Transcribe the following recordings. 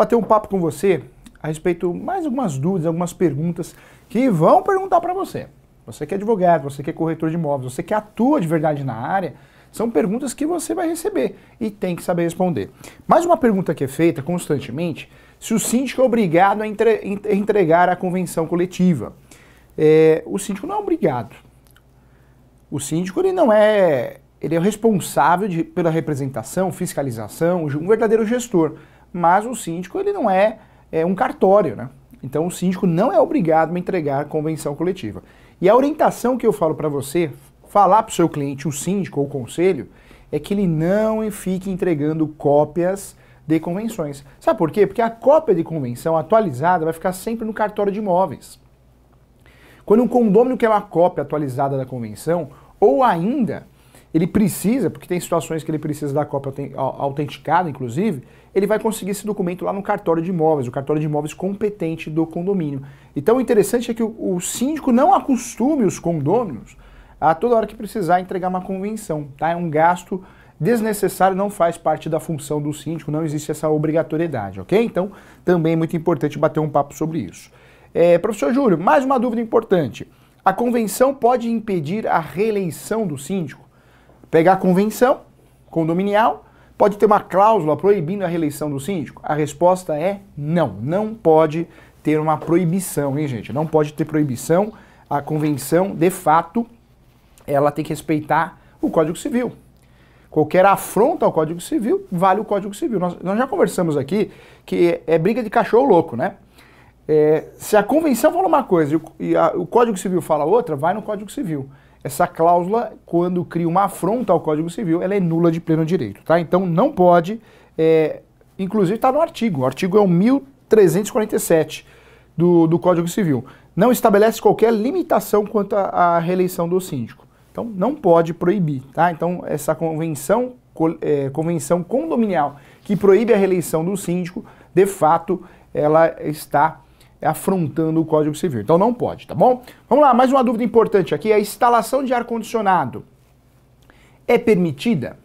bater um papo com você a respeito mais algumas dúvidas, algumas perguntas que vão perguntar para você. Você que é advogado, você que é corretor de imóveis, você que atua de verdade na área, são perguntas que você vai receber e tem que saber responder. Mais uma pergunta que é feita constantemente, se o síndico é obrigado a entre, entregar a convenção coletiva. É, o síndico não é obrigado. O síndico ele não é, ele é responsável de, pela representação, fiscalização, um verdadeiro gestor mas o síndico ele não é, é um cartório, né? Então o síndico não é obrigado a entregar convenção coletiva. E a orientação que eu falo para você, falar para o seu cliente, o síndico ou o conselho, é que ele não fique entregando cópias de convenções. Sabe por quê? Porque a cópia de convenção atualizada vai ficar sempre no cartório de imóveis. Quando um condômino quer uma cópia atualizada da convenção, ou ainda ele precisa, porque tem situações que ele precisa da cópia autenticada, inclusive, ele vai conseguir esse documento lá no cartório de imóveis, o cartório de imóveis competente do condomínio. Então o interessante é que o, o síndico não acostume os condôminos a toda hora que precisar entregar uma convenção, tá? É um gasto desnecessário, não faz parte da função do síndico, não existe essa obrigatoriedade, ok? Então também é muito importante bater um papo sobre isso. É, professor Júlio, mais uma dúvida importante. A convenção pode impedir a reeleição do síndico? Pegar a convenção condominial, Pode ter uma cláusula proibindo a reeleição do síndico? A resposta é não. Não pode ter uma proibição, hein, gente? Não pode ter proibição. A convenção, de fato, ela tem que respeitar o Código Civil. Qualquer afronta ao Código Civil vale o Código Civil. Nós, nós já conversamos aqui que é briga de cachorro louco, né? É, se a convenção fala uma coisa e, o, e a, o Código Civil fala outra, vai no Código Civil. Essa cláusula, quando cria uma afronta ao Código Civil, ela é nula de pleno direito, tá? Então não pode, é, inclusive está no artigo, o artigo é o 1347 do, do Código Civil. Não estabelece qualquer limitação quanto à reeleição do síndico. Então não pode proibir, tá? Então essa convenção, é, convenção condominial que proíbe a reeleição do síndico, de fato, ela está é afrontando o Código Civil. Então não pode, tá bom? Vamos lá, mais uma dúvida importante aqui: é a instalação de ar-condicionado é permitida?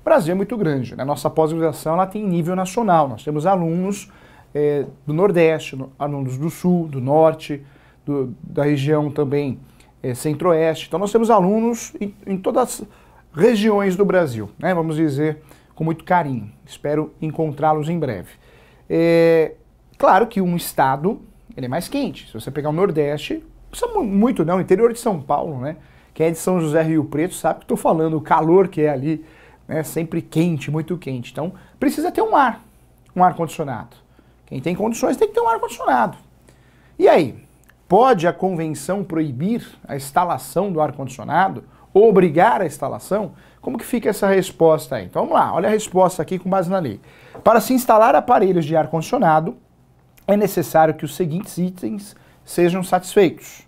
O Brasil é muito grande, né? Nossa pós-graduação ela tem nível nacional. Nós temos alunos é, do Nordeste, alunos do Sul, do Norte, do, da região também é, Centro-Oeste. Então nós temos alunos em, em, todas as regiões do Brasil, né? Vamos dizer com muito carinho. Espero encontrá-los em breve. É, Claro que um estado, ele é mais quente. Se você pegar o Nordeste, muito não, né? interior de São Paulo, né? Quem é de São José Rio Preto sabe que estou falando, o calor que é ali, né? Sempre quente, muito quente. Então, precisa ter um ar, um ar-condicionado. Quem tem condições tem que ter um ar-condicionado. E aí, pode a convenção proibir a instalação do ar-condicionado? ou Obrigar a instalação? Como que fica essa resposta aí? Então vamos lá, olha a resposta aqui com base na lei. Para se instalar aparelhos de ar-condicionado, é necessário que os seguintes itens sejam satisfeitos.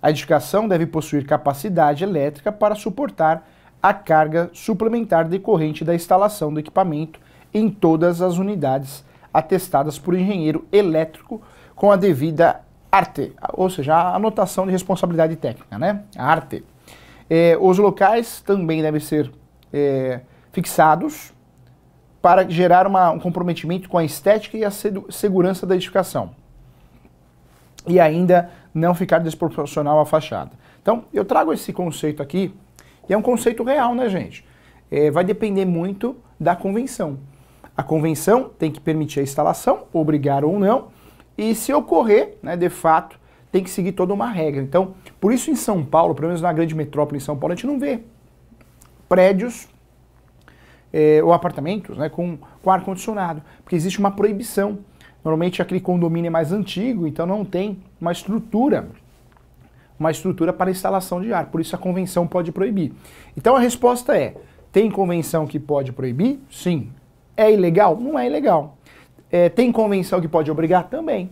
A edificação deve possuir capacidade elétrica para suportar a carga suplementar decorrente da instalação do equipamento em todas as unidades atestadas por engenheiro elétrico com a devida arte, ou seja, a anotação de responsabilidade técnica, né? A arte. É, os locais também devem ser é, fixados para gerar uma, um comprometimento com a estética e a segurança da edificação. E ainda não ficar desproporcional à fachada. Então, eu trago esse conceito aqui, e é um conceito real, né, gente? É, vai depender muito da convenção. A convenção tem que permitir a instalação, obrigar ou não, e se ocorrer, né, de fato, tem que seguir toda uma regra. Então, por isso em São Paulo, pelo menos na grande metrópole em São Paulo, a gente não vê prédios é, ou apartamentos né, com, com ar-condicionado, porque existe uma proibição. Normalmente aquele condomínio é mais antigo, então não tem uma estrutura uma estrutura para instalação de ar. Por isso a convenção pode proibir. Então a resposta é: tem convenção que pode proibir? Sim. É ilegal? Não é ilegal. É, tem convenção que pode obrigar? Também.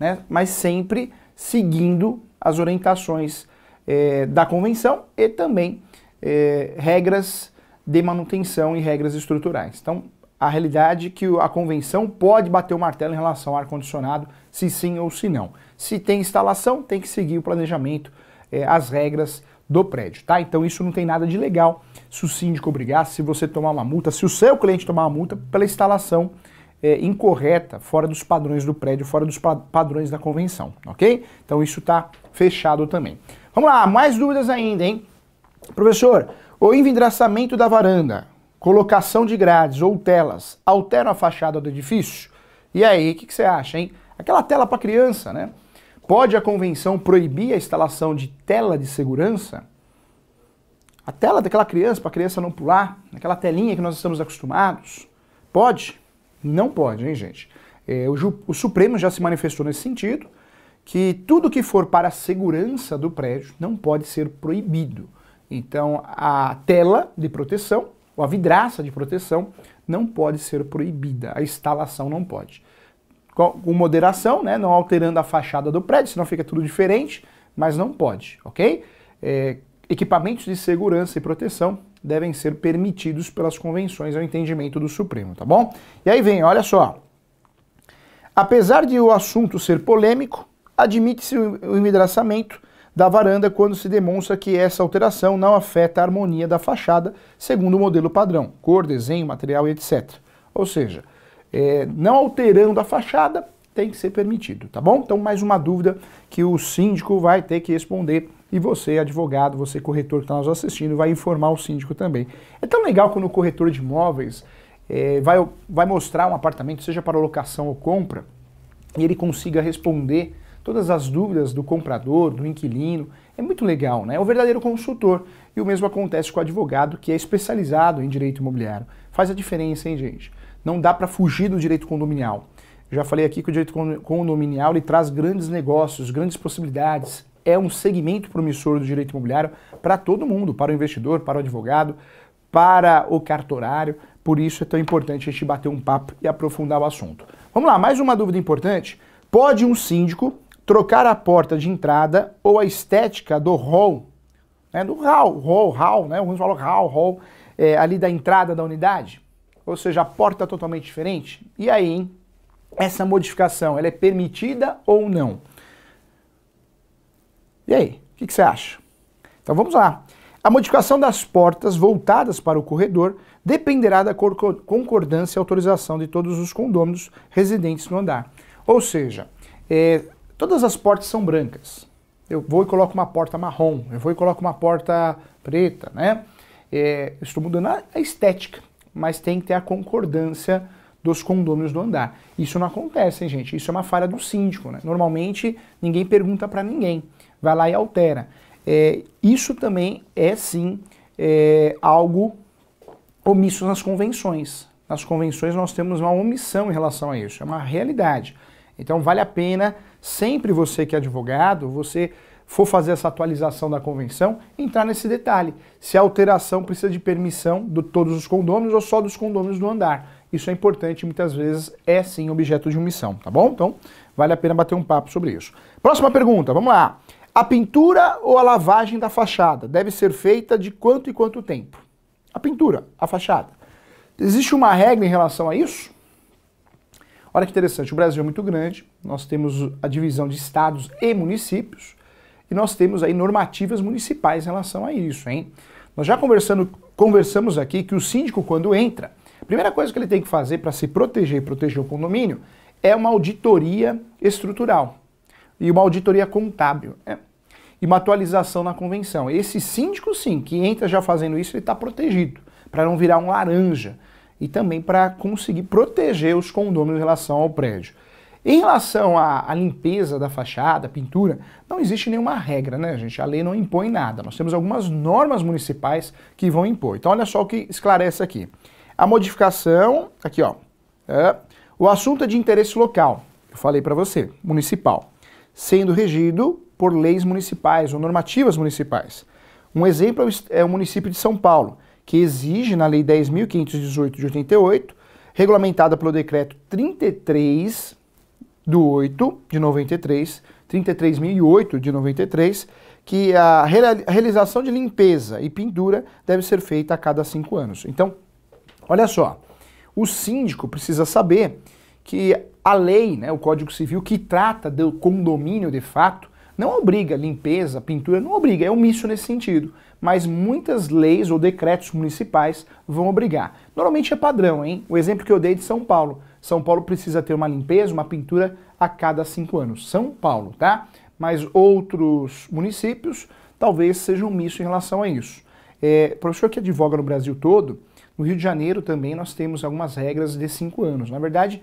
Né? Mas sempre seguindo as orientações é, da convenção e também é, regras de manutenção e regras estruturais. Então, a realidade é que a convenção pode bater o martelo em relação ao ar-condicionado, se sim ou se não. Se tem instalação, tem que seguir o planejamento, é, as regras do prédio, tá? Então isso não tem nada de legal. Se o síndico obrigar, se você tomar uma multa, se o seu cliente tomar uma multa pela instalação é, incorreta, fora dos padrões do prédio, fora dos padrões da convenção, ok? Então isso tá fechado também. Vamos lá, mais dúvidas ainda, hein? Professor, o envidraçamento da varanda, colocação de grades ou telas alteram a fachada do edifício? E aí, o que, que você acha, hein? Aquela tela para criança, né? Pode a convenção proibir a instalação de tela de segurança? A tela daquela criança, para a criança não pular, aquela telinha que nós estamos acostumados? Pode? Não pode, hein, gente? É, o, o Supremo já se manifestou nesse sentido, que tudo que for para a segurança do prédio não pode ser proibido. Então, a tela de proteção, ou a vidraça de proteção, não pode ser proibida, a instalação não pode. Com moderação, né, não alterando a fachada do prédio, senão fica tudo diferente, mas não pode, ok? É, equipamentos de segurança e proteção devem ser permitidos pelas convenções ao entendimento do Supremo, tá bom? E aí vem, olha só. Apesar de o assunto ser polêmico, admite-se o envidraçamento da varanda quando se demonstra que essa alteração não afeta a harmonia da fachada, segundo o modelo padrão, cor, desenho, material, etc. Ou seja, é, não alterando a fachada, tem que ser permitido, tá bom? Então, mais uma dúvida que o síndico vai ter que responder e você, advogado, você corretor que está nos assistindo, vai informar o síndico também. É tão legal quando o corretor de imóveis é, vai, vai mostrar um apartamento, seja para locação ou compra, e ele consiga responder todas as dúvidas do comprador, do inquilino. É muito legal, né? É o verdadeiro consultor. E o mesmo acontece com o advogado, que é especializado em direito imobiliário. Faz a diferença, hein, gente? Não dá para fugir do direito condominial. Já falei aqui que o direito condominial ele traz grandes negócios, grandes possibilidades. É um segmento promissor do direito imobiliário para todo mundo, para o investidor, para o advogado, para o cartorário. Por isso é tão importante a gente bater um papo e aprofundar o assunto. Vamos lá, mais uma dúvida importante. Pode um síndico trocar a porta de entrada ou a estética do hall, né, do hall, hall, hall, né, alguns falam hall, hall, é, ali da entrada da unidade, ou seja, a porta totalmente diferente. E aí, hein, essa modificação, ela é permitida ou não? E aí, o que, que você acha? Então vamos lá. A modificação das portas voltadas para o corredor dependerá da concordância e autorização de todos os condôminos residentes no andar. Ou seja, é, Todas as portas são brancas. Eu vou e coloco uma porta marrom, eu vou e coloco uma porta preta, né? É, estou mudando a, estética, mas tem que ter a concordância dos condôminos do andar. Isso não acontece, hein, gente? Isso é uma falha do síndico, né? Normalmente ninguém pergunta para ninguém, vai lá e altera. É, isso também é sim é, algo omisso nas convenções. Nas convenções nós temos uma omissão em relação a isso, é uma realidade. Então vale a pena sempre você que é advogado, você for fazer essa atualização da convenção, entrar nesse detalhe. Se a alteração precisa de permissão de todos os condôminos ou só dos condôminos do andar. Isso é importante muitas vezes é sim objeto de omissão, tá bom? Então, vale a pena bater um papo sobre isso. Próxima pergunta, vamos lá. A pintura ou a lavagem da fachada deve ser feita de quanto e quanto tempo? A pintura, a fachada. Existe uma regra em relação a isso? Olha que interessante, o Brasil é muito grande, nós temos a divisão de estados e municípios, e nós temos aí normativas municipais em relação a isso, hein? Nós já conversando, conversamos aqui que o síndico, quando entra, a primeira coisa que ele tem que fazer para se proteger e proteger o condomínio é uma auditoria estrutural e uma auditoria contábil, né? E uma atualização na convenção. Esse síndico, sim, que entra já fazendo isso, ele está protegido, para não virar um laranja e também para conseguir proteger os condôminos em relação ao prédio. Em relação à, à, limpeza da fachada, pintura, não existe nenhuma regra, né, gente? A lei não impõe nada. Nós temos algumas normas municipais que vão impor. Então, olha só o que esclarece aqui. A modificação, aqui, ó. É, o assunto é de interesse local, eu falei para você, municipal, sendo regido por leis municipais ou normativas municipais. Um exemplo é o é município de São Paulo, que exige na Lei 10.518 de 88, regulamentada pelo Decreto 33 do 8 de 93, 33.008 de 93, que a realização de limpeza e pintura deve ser feita a cada cinco anos. Então, olha só, o síndico precisa saber que a lei, né, o Código Civil, que trata do condomínio de fato, não obriga limpeza, pintura, não obriga, é omisso nesse sentido mas muitas leis ou decretos municipais vão obrigar. Normalmente é padrão, hein? O exemplo que eu dei é de São Paulo. São Paulo precisa ter uma limpeza, uma pintura a cada cinco anos. São Paulo, tá? Mas outros municípios talvez sejam mistos em relação a isso. É, professor que advoga no Brasil todo, no Rio de Janeiro também nós temos algumas regras de cinco anos. Na verdade,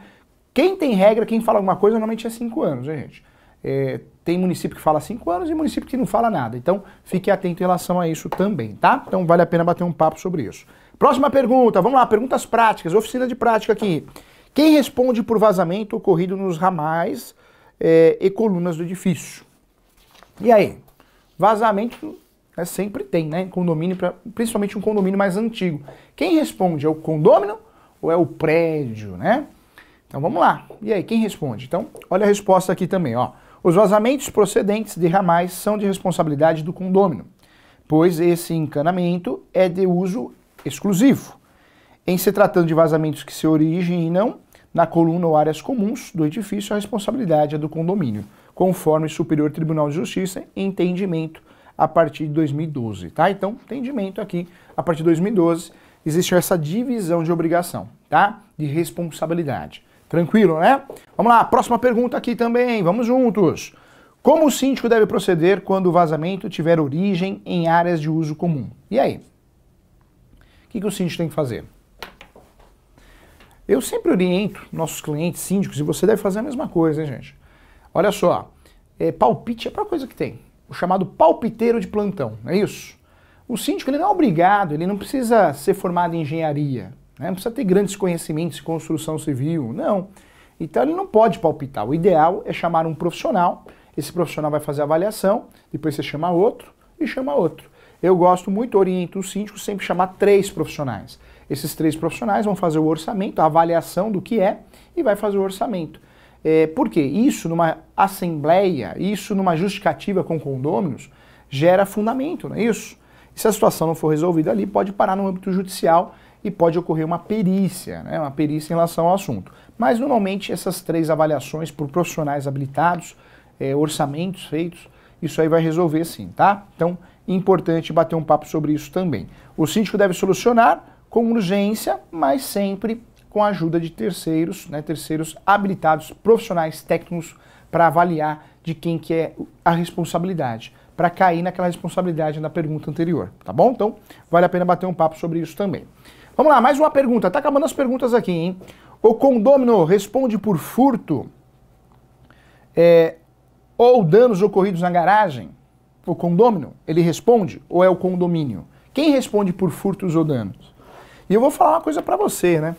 quem tem regra, quem fala alguma coisa, normalmente é cinco anos, né, gente? É, tem município que fala cinco anos e município que não fala nada. Então, fique atento em relação a isso também, tá? Então, vale a pena bater um papo sobre isso. Próxima pergunta, vamos lá, perguntas práticas, oficina de prática aqui. Quem responde por vazamento ocorrido nos ramais é, e colunas do edifício? E aí? Vazamento né, sempre tem, né? Condomínio, pra, principalmente um condomínio mais antigo. Quem responde? É o condômino ou é o prédio, né? Então vamos lá. E aí, quem responde? Então, olha a resposta aqui também, ó. Os vazamentos procedentes de ramais são de responsabilidade do condômino, pois esse encanamento é de uso exclusivo. Em se tratando de vazamentos que se originam na coluna ou áreas comuns do edifício, a responsabilidade é do condomínio, conforme o Superior Tribunal de Justiça, entendimento a partir de 2012, tá? Então, entendimento aqui a partir de 2012, existe essa divisão de obrigação, tá? De responsabilidade. Tranquilo, né? Vamos lá, próxima pergunta aqui também, vamos juntos. Como o síndico deve proceder quando o vazamento tiver origem em áreas de uso comum? E aí? O que, que o síndico tem que fazer? Eu sempre oriento nossos clientes síndicos, e você deve fazer a mesma coisa, hein, gente? Olha só, é, palpite é para coisa que tem. O chamado palpiteiro de plantão, é isso? O síndico ele não é obrigado, ele não precisa ser formado em engenharia. Né? Não precisa ter grandes conhecimentos de construção civil, não. Então ele não pode palpitar. O ideal é chamar um profissional, esse profissional vai fazer a avaliação, depois você chama outro e chama outro. Eu gosto muito, oriento o síndico sempre chamar três profissionais. Esses três profissionais vão fazer o orçamento, a avaliação do que é e vai fazer o orçamento. É, por quê? Isso numa assembleia, isso numa justificativa com condôminos, gera fundamento, não é isso? E se a situação não for resolvida ali, pode parar no âmbito judicial e pode ocorrer uma perícia, né, uma perícia em relação ao assunto. Mas normalmente essas três avaliações por profissionais habilitados, é, orçamentos feitos, isso aí vai resolver sim, tá? Então, importante bater um papo sobre isso também. O síndico deve solucionar com urgência, mas sempre com a ajuda de terceiros, né, terceiros habilitados, profissionais técnicos, para avaliar de quem que é a responsabilidade, para cair naquela responsabilidade da pergunta anterior, tá bom? Então, vale a pena bater um papo sobre isso também. Vamos lá, mais uma pergunta. Tá acabando as perguntas aqui, hein? O condômino responde por furto é, ou danos ocorridos na garagem? O condômino, ele responde ou é o condomínio? Quem responde por furtos ou danos? E eu vou falar uma coisa para você, né?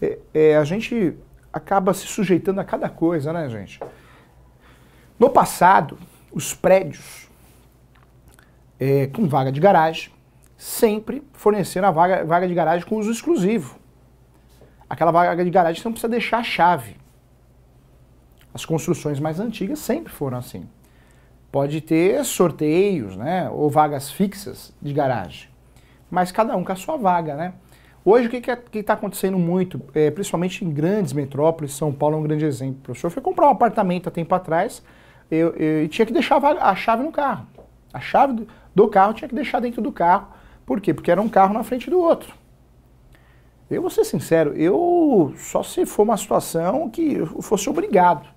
É, é, a gente acaba se sujeitando a cada coisa, né, gente? No passado, os prédios é, com vaga de garagem, sempre fornecer a vaga, vaga de garagem com uso exclusivo. Aquela vaga de garagem você não precisa deixar a chave. As construções mais antigas sempre foram assim. Pode ter sorteios, né, ou vagas fixas de garagem, mas cada um com a sua vaga, né? Hoje, o que é, está acontecendo muito, é, principalmente em grandes metrópoles, São Paulo é um grande exemplo. O senhor foi comprar um apartamento há tempo atrás eu, tinha que deixar a, a, chave no carro. A chave do carro tinha que deixar dentro do carro por quê? Porque era um carro na frente do outro. Eu vou ser sincero, eu só se for uma situação que eu fosse obrigado,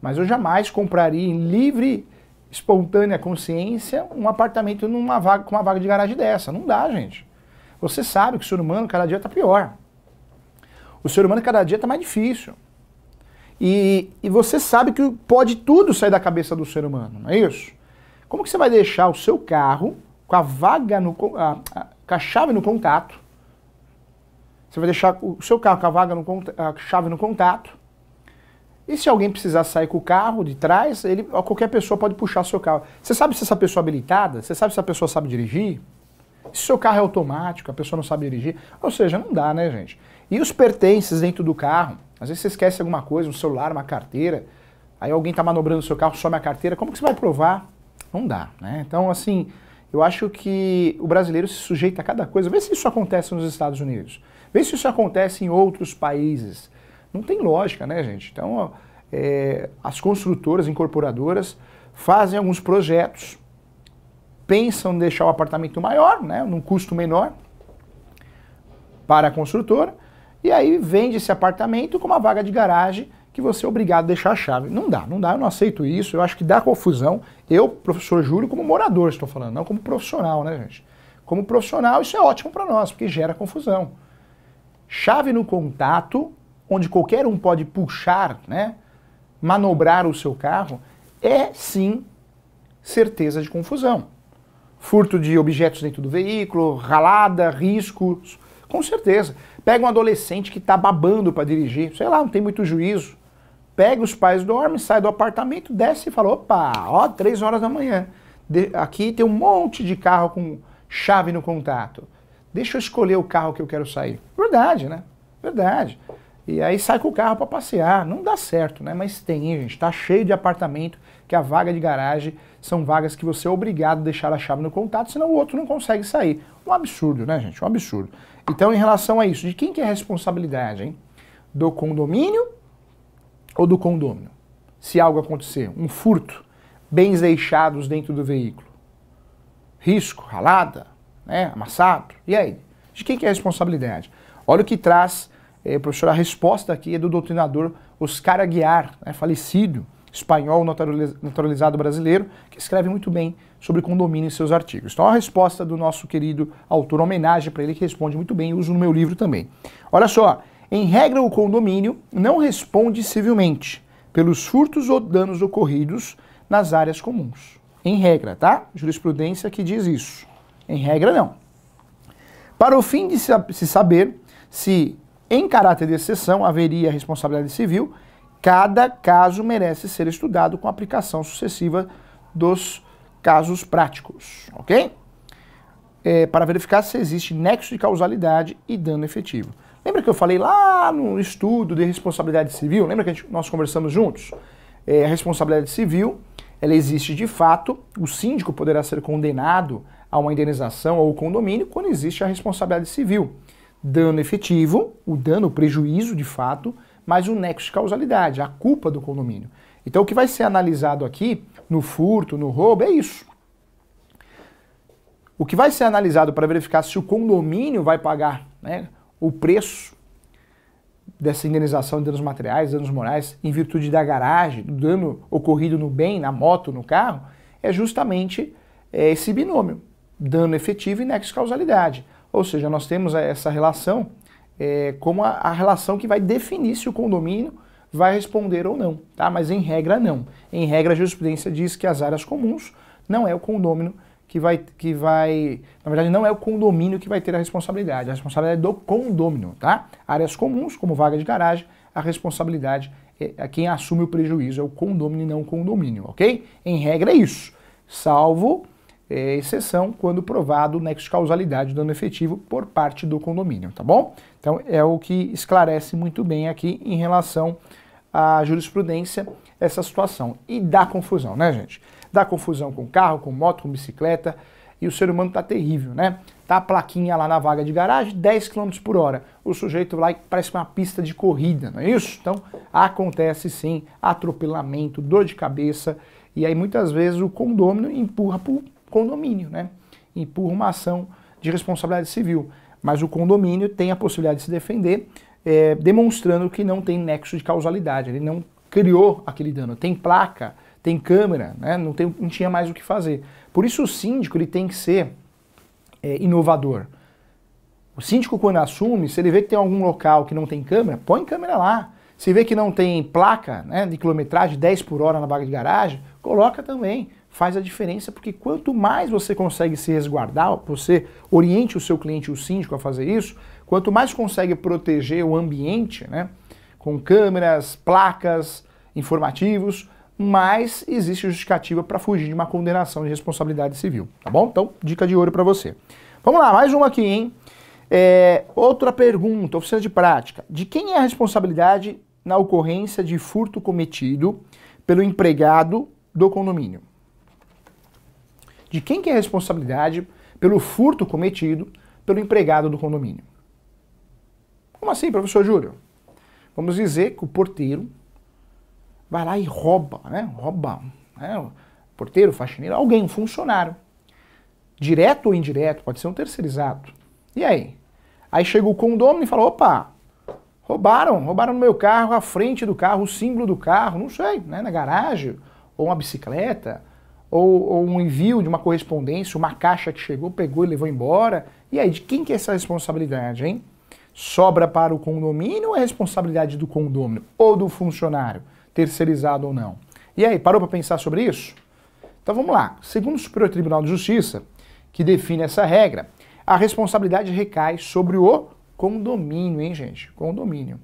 mas eu jamais compraria em livre, espontânea consciência um apartamento numa vaga, com uma vaga de garagem dessa. Não dá, gente. Você sabe que o ser humano cada dia está pior. O ser humano cada dia está mais difícil. E, e você sabe que pode tudo sair da cabeça do ser humano, não é isso? Como que você vai deixar o seu carro com a vaga no a, a, com a chave no contato. Você vai deixar o seu carro com a vaga no a chave no contato. E se alguém precisar sair com o carro de trás, ele, qualquer pessoa pode puxar seu carro. Você sabe se essa pessoa é habilitada? Você sabe se a pessoa sabe dirigir? Se seu carro é automático, a pessoa não sabe dirigir. Ou seja, não dá, né, gente? E os pertences dentro do carro? Às vezes você esquece alguma coisa, um celular, uma carteira. Aí alguém está manobrando o seu carro, some a carteira. Como que você vai provar? Não dá, né? Então, assim, eu acho que o brasileiro se sujeita a cada coisa. Vê se isso acontece nos Estados Unidos. Vê se isso acontece em outros países. Não tem lógica, né, gente? Então, é, as construtoras, incorporadoras, fazem alguns projetos, pensam em deixar o apartamento maior, né, num custo menor para a construtora, e aí vende esse apartamento com uma vaga de garagem que você é obrigado a deixar a chave. Não dá, não dá, eu não aceito isso, eu acho que dá confusão. Eu, professor Júlio, como morador estou falando, não como profissional, né, gente? Como profissional, isso é ótimo para nós, porque gera confusão. Chave no contato, onde qualquer um pode puxar, né, manobrar o seu carro, é sim certeza de confusão. Furto de objetos dentro do veículo, ralada, riscos, com certeza. Pega um adolescente que está babando para dirigir, sei lá, não tem muito juízo, pega os pais, dorme, sai do apartamento, desce e fala: opa, ó, três horas da manhã. De, aqui tem um monte de carro com chave no contato. Deixa eu escolher o carro que eu quero sair. Verdade, né? Verdade. E aí sai com o carro para passear. Não dá certo, né? Mas tem, gente? Tá cheio de apartamento que a vaga de garagem são vagas que você é obrigado a deixar a chave no contato, senão o outro não consegue sair. Um absurdo, né, gente? Um absurdo. Então, em relação a isso, de quem que é a responsabilidade, hein? Do condomínio ou do condômino. Se algo acontecer, um furto, bens deixados dentro do veículo, risco, ralada, né, amassado, e aí? De quem que é a responsabilidade? Olha o que traz, eh, professor, a resposta aqui é do doutrinador Oscar Aguiar, né, falecido, espanhol naturalizado brasileiro, que escreve muito bem sobre condomínio em seus artigos. Então, a resposta do nosso querido autor, homenagem para ele, que responde muito bem, uso no meu livro também. Olha só, em regra, o condomínio não responde civilmente pelos furtos ou danos ocorridos nas áreas comuns. Em regra, tá? Jurisprudência que diz isso. Em regra, não. Para o fim de se saber se, em caráter de exceção, haveria responsabilidade civil, cada caso merece ser estudado com aplicação sucessiva dos casos práticos, ok? É, para verificar se existe nexo de causalidade e dano efetivo. Lembra que eu falei lá no estudo de responsabilidade civil? Lembra que gente, nós conversamos juntos? É, a responsabilidade civil, ela existe de fato, o síndico poderá ser condenado a uma indenização ou condomínio quando existe a responsabilidade civil. Dano efetivo, o dano, o prejuízo de fato, mas o nexo de causalidade, a culpa do condomínio. Então o que vai ser analisado aqui, no furto, no roubo, é isso. O que vai ser analisado para verificar se o condomínio vai pagar, né? o preço dessa indenização de danos materiais, danos morais, em virtude da garagem, do dano ocorrido no bem, na moto, no carro, é justamente é, esse binômio, dano efetivo e nexo causalidade. Ou seja, nós temos essa relação é, como a, a, relação que vai definir se o condomínio vai responder ou não, tá? Mas em regra não. Em regra a jurisprudência diz que as áreas comuns não é o condomínio que vai, que vai, na verdade não é o condomínio que vai ter a responsabilidade, a responsabilidade é do condomínio, tá? Áreas comuns, como vaga de garagem, a responsabilidade é, é quem assume o prejuízo, é o condomínio e não o condomínio, ok? Em regra é isso, salvo é, exceção quando provado o nexo de causalidade do dano efetivo por parte do condomínio, tá bom? Então é o que esclarece muito bem aqui em relação à jurisprudência essa situação e dá confusão, né gente? dá confusão com carro, com moto, com bicicleta, e o ser humano tá terrível, né? Tá a plaquinha lá na vaga de garagem, 10 km por hora. O sujeito lá parece uma pista de corrida, não é isso? Então acontece sim atropelamento, dor de cabeça, e aí muitas vezes o condômino empurra para o condomínio, né? Empurra uma ação de responsabilidade civil. Mas o condomínio tem a possibilidade de se defender, é, demonstrando que não tem nexo de causalidade, ele não criou aquele dano. Tem placa tem câmera, né? não, tem, não tinha mais o que fazer. Por isso o síndico ele tem que ser é, inovador. O síndico quando assume, se ele vê que tem algum local que não tem câmera, põe câmera lá. Se vê que não tem placa né, de quilometragem 10 por hora na vaga de garagem, coloca também. Faz a diferença porque quanto mais você consegue se resguardar, você oriente o seu cliente, o síndico, a fazer isso, quanto mais consegue proteger o ambiente, né, com câmeras, placas, informativos, mas existe justificativa para fugir de uma condenação de responsabilidade civil, tá bom? Então, dica de ouro para você. Vamos lá, mais uma aqui, hein? É, outra pergunta, oficina de prática. De quem é a responsabilidade na ocorrência de furto cometido pelo empregado do condomínio? De quem que é a responsabilidade pelo furto cometido pelo empregado do condomínio? Como assim, professor Júlio? Vamos dizer que o porteiro vai lá e rouba, né? Rouba. Né? Porteiro, faxineiro, alguém, um funcionário. Direto ou indireto, pode ser um terceirizado. E aí? Aí chega o condomínio e fala: opa, roubaram, roubaram no meu carro, a frente do carro, o símbolo do carro, não sei, né? Na garagem, ou uma bicicleta, ou, ou um envio de uma correspondência, uma caixa que chegou, pegou e levou embora. E aí, de quem que é essa responsabilidade, hein? Sobra para o condomínio ou é responsabilidade do condomínio ou do funcionário? terceirizado ou não. E aí, parou para pensar sobre isso? Então vamos lá. Segundo o Superior Tribunal de Justiça, que define essa regra, a responsabilidade recai sobre o condomínio, hein, gente? Condomínio.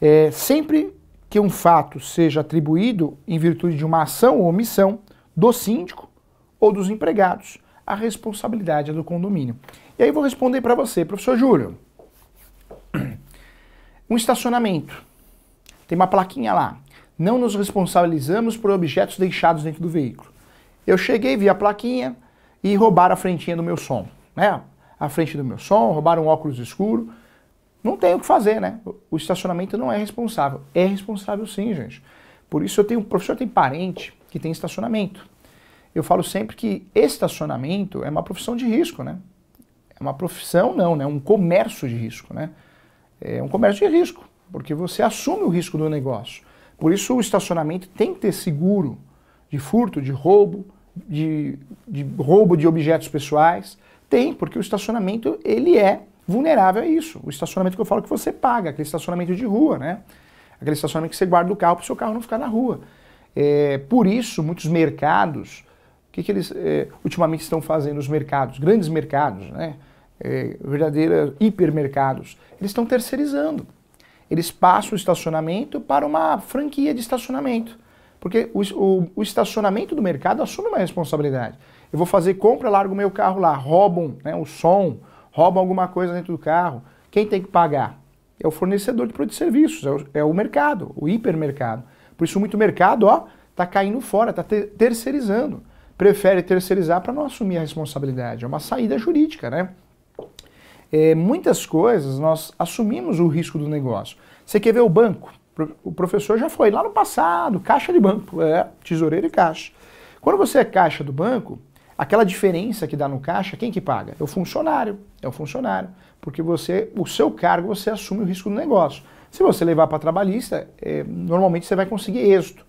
É, sempre que um fato seja atribuído em virtude de uma ação ou omissão do síndico ou dos empregados, a responsabilidade é do condomínio. E aí vou responder para você, professor Júlio. Um estacionamento. Tem uma plaquinha lá não nos responsabilizamos por objetos deixados dentro do veículo. Eu cheguei, vi a plaquinha e roubaram a frentinha do meu som, né? A frente do meu som, roubaram um óculos escuro. Não tem o que fazer, né? O estacionamento não é responsável. É responsável sim, gente. Por isso eu tenho, o professor tem parente que tem estacionamento. Eu falo sempre que estacionamento é uma profissão de risco, né? É uma profissão não, né? Um comércio de risco, né? É um comércio de risco, porque você assume o risco do negócio. Por isso o estacionamento tem que ter seguro de furto, de roubo, de, de roubo de objetos pessoais. Tem, porque o estacionamento ele é vulnerável a isso. O estacionamento que eu falo que você paga, aquele estacionamento de rua, né? Aquele estacionamento que você guarda o carro para o seu carro não ficar na rua. É, por isso, muitos mercados, o que, que eles é, ultimamente estão fazendo? Os mercados, grandes mercados, né? É, verdadeiros hipermercados, eles estão terceirizando eles passam o estacionamento para uma franquia de estacionamento. Porque o, o, o estacionamento do mercado assume uma responsabilidade. Eu vou fazer compra, largo meu carro lá, roubam né, o som, roubam alguma coisa dentro do carro. Quem tem que pagar? É o fornecedor de produtos e serviços, é o, é o mercado, o hipermercado. Por isso, muito mercado, ó, tá caindo fora, tá ter terceirizando. Prefere terceirizar para não assumir a responsabilidade. É uma saída jurídica, né? é, muitas coisas nós assumimos o risco do negócio. Você quer ver o banco? O professor já foi lá no passado, caixa de banco, é, tesoureiro e caixa. Quando você é caixa do banco, aquela diferença que dá no caixa, quem que paga? É o funcionário, é o funcionário, porque você, o seu cargo, você assume o risco do negócio. Se você levar para trabalhista, é, normalmente você vai conseguir êxito.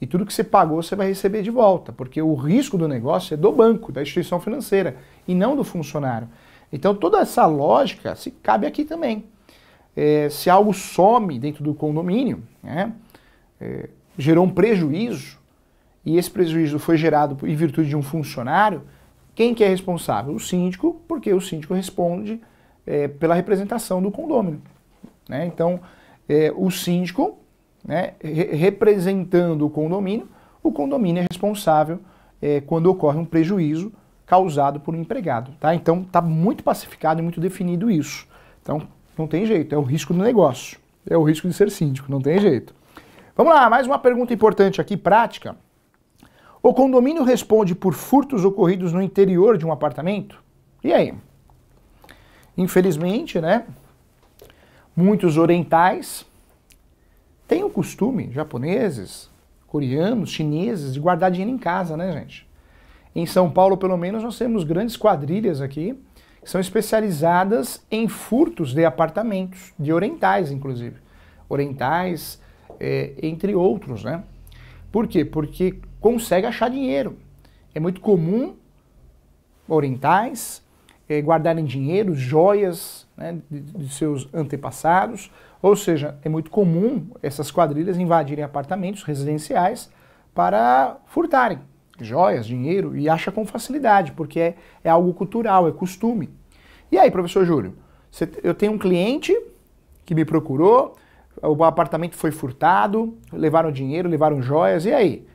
E tudo que você pagou, você vai receber de volta, porque o risco do negócio é do banco, da instituição financeira, e não do funcionário. Então toda essa lógica se cabe aqui também. É, se algo some dentro do condomínio, né, é, gerou um prejuízo, e esse prejuízo foi gerado em virtude de um funcionário, quem que é responsável? O síndico, porque o síndico responde é, pela representação do condomínio. Né? Então, é, o síndico, né, re representando o condomínio, o condomínio é responsável é, quando ocorre um prejuízo causado por um empregado, tá? Então tá muito pacificado e muito definido isso. Então não tem jeito, é o risco do negócio, é o risco de ser síndico, não tem jeito. Vamos lá, mais uma pergunta importante aqui, prática. O condomínio responde por furtos ocorridos no interior de um apartamento? E aí? Infelizmente, né? Muitos orientais têm o costume, japoneses, coreanos, chineses, de guardar dinheiro em casa, né, gente? Em São Paulo, pelo menos, nós temos grandes quadrilhas aqui, que são especializadas em furtos de apartamentos, de orientais, inclusive. Orientais, é, entre outros, né? Por quê? Porque consegue achar dinheiro. É muito comum orientais eh, guardarem dinheiro, joias né, de, de, seus antepassados. Ou seja, é muito comum essas quadrilhas invadirem apartamentos residenciais para furtarem joias, dinheiro e acha com facilidade, porque é, é algo cultural, é costume. E aí, professor Júlio, você, eu tenho um cliente que me procurou, o apartamento foi furtado, levaram dinheiro, levaram joias, e aí?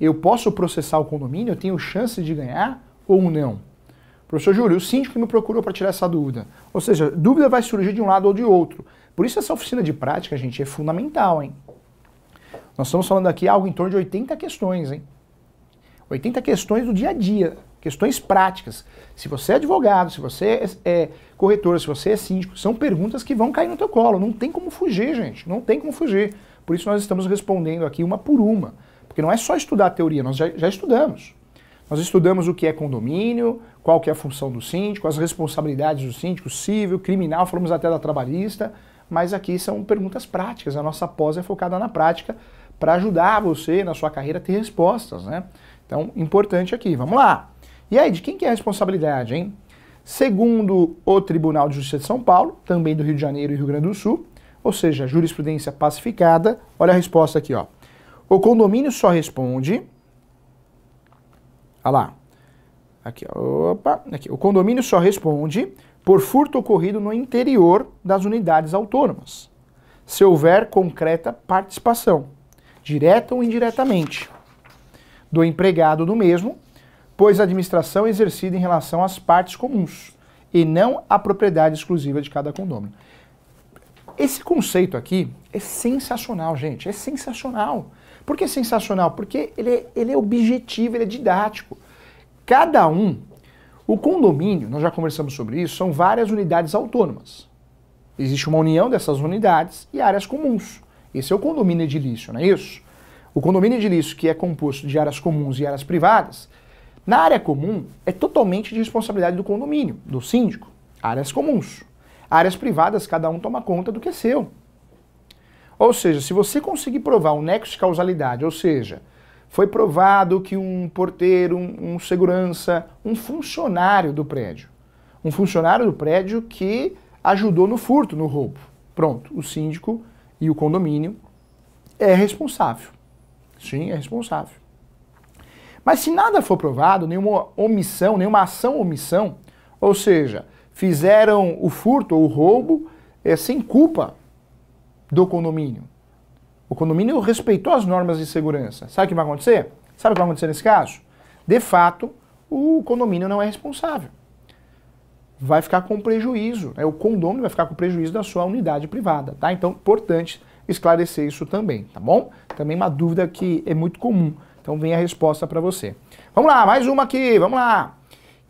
Eu posso processar o condomínio? Eu tenho chance de ganhar ou não? Professor Júlio, o síndico me procurou para tirar essa dúvida. Ou seja, dúvida vai surgir de um lado ou de outro. Por isso essa oficina de prática, gente, é fundamental, hein? Nós estamos falando aqui algo em torno de 80 questões, hein? 80 questões do dia a dia, questões práticas. Se você é advogado, se você é, é corretor, se você é síndico, são perguntas que vão cair no teu colo. Não tem como fugir, gente. Não tem como fugir. Por isso nós estamos respondendo aqui uma por uma. Porque não é só estudar a teoria, nós já, já estudamos. Nós estudamos o que é condomínio, qual que é a função do síndico, as responsabilidades do síndico, civil, criminal, falamos até da trabalhista, mas aqui são perguntas práticas. A nossa pós é focada na prática para ajudar você na sua carreira a ter respostas, né? Então, importante aqui, vamos lá. E aí, de quem que é a responsabilidade, hein? Segundo o Tribunal de Justiça de São Paulo, também do Rio de Janeiro e Rio Grande do Sul, ou seja, jurisprudência pacificada, olha a resposta aqui, ó. O condomínio só responde. Olha lá. Aqui, opa, aqui. O condomínio só responde por furto ocorrido no interior das unidades autônomas, se houver concreta participação, direta ou indiretamente do empregado do mesmo, pois a administração é exercida em relação às partes comuns e não à propriedade exclusiva de cada condômino. Esse conceito aqui é sensacional, gente, é sensacional. Por que sensacional? Porque ele é, ele é objetivo, ele é didático. Cada um, o condomínio, nós já conversamos sobre isso, são várias unidades autônomas. Existe uma união dessas unidades e áreas comuns. Esse é o condomínio edilício, não é isso? O condomínio edilício, que é composto de áreas comuns e áreas privadas, na área comum é totalmente de responsabilidade do condomínio, do síndico. Áreas comuns. Áreas privadas, cada um toma conta do que é seu. Ou seja, se você conseguir provar um nexo de causalidade, ou seja, foi provado que um porteiro, um, um segurança, um funcionário do prédio, um funcionário do prédio que ajudou no furto, no roubo. Pronto, o síndico e o condomínio é responsável. Sim, é responsável. Mas se nada for provado, nenhuma omissão, nenhuma ação omissão, ou seja, fizeram o furto ou o roubo é, sem culpa do condomínio. O condomínio respeitou as normas de segurança. Sabe o que vai acontecer? Sabe o que vai acontecer nesse caso? De fato, o condomínio não é responsável. Vai ficar com prejuízo, né? o condomínio vai ficar com prejuízo da sua unidade privada. Tá? Então, importante esclarecer isso também, tá bom? Também uma dúvida que é muito comum. Então vem a resposta para você. Vamos lá, mais uma aqui, vamos lá.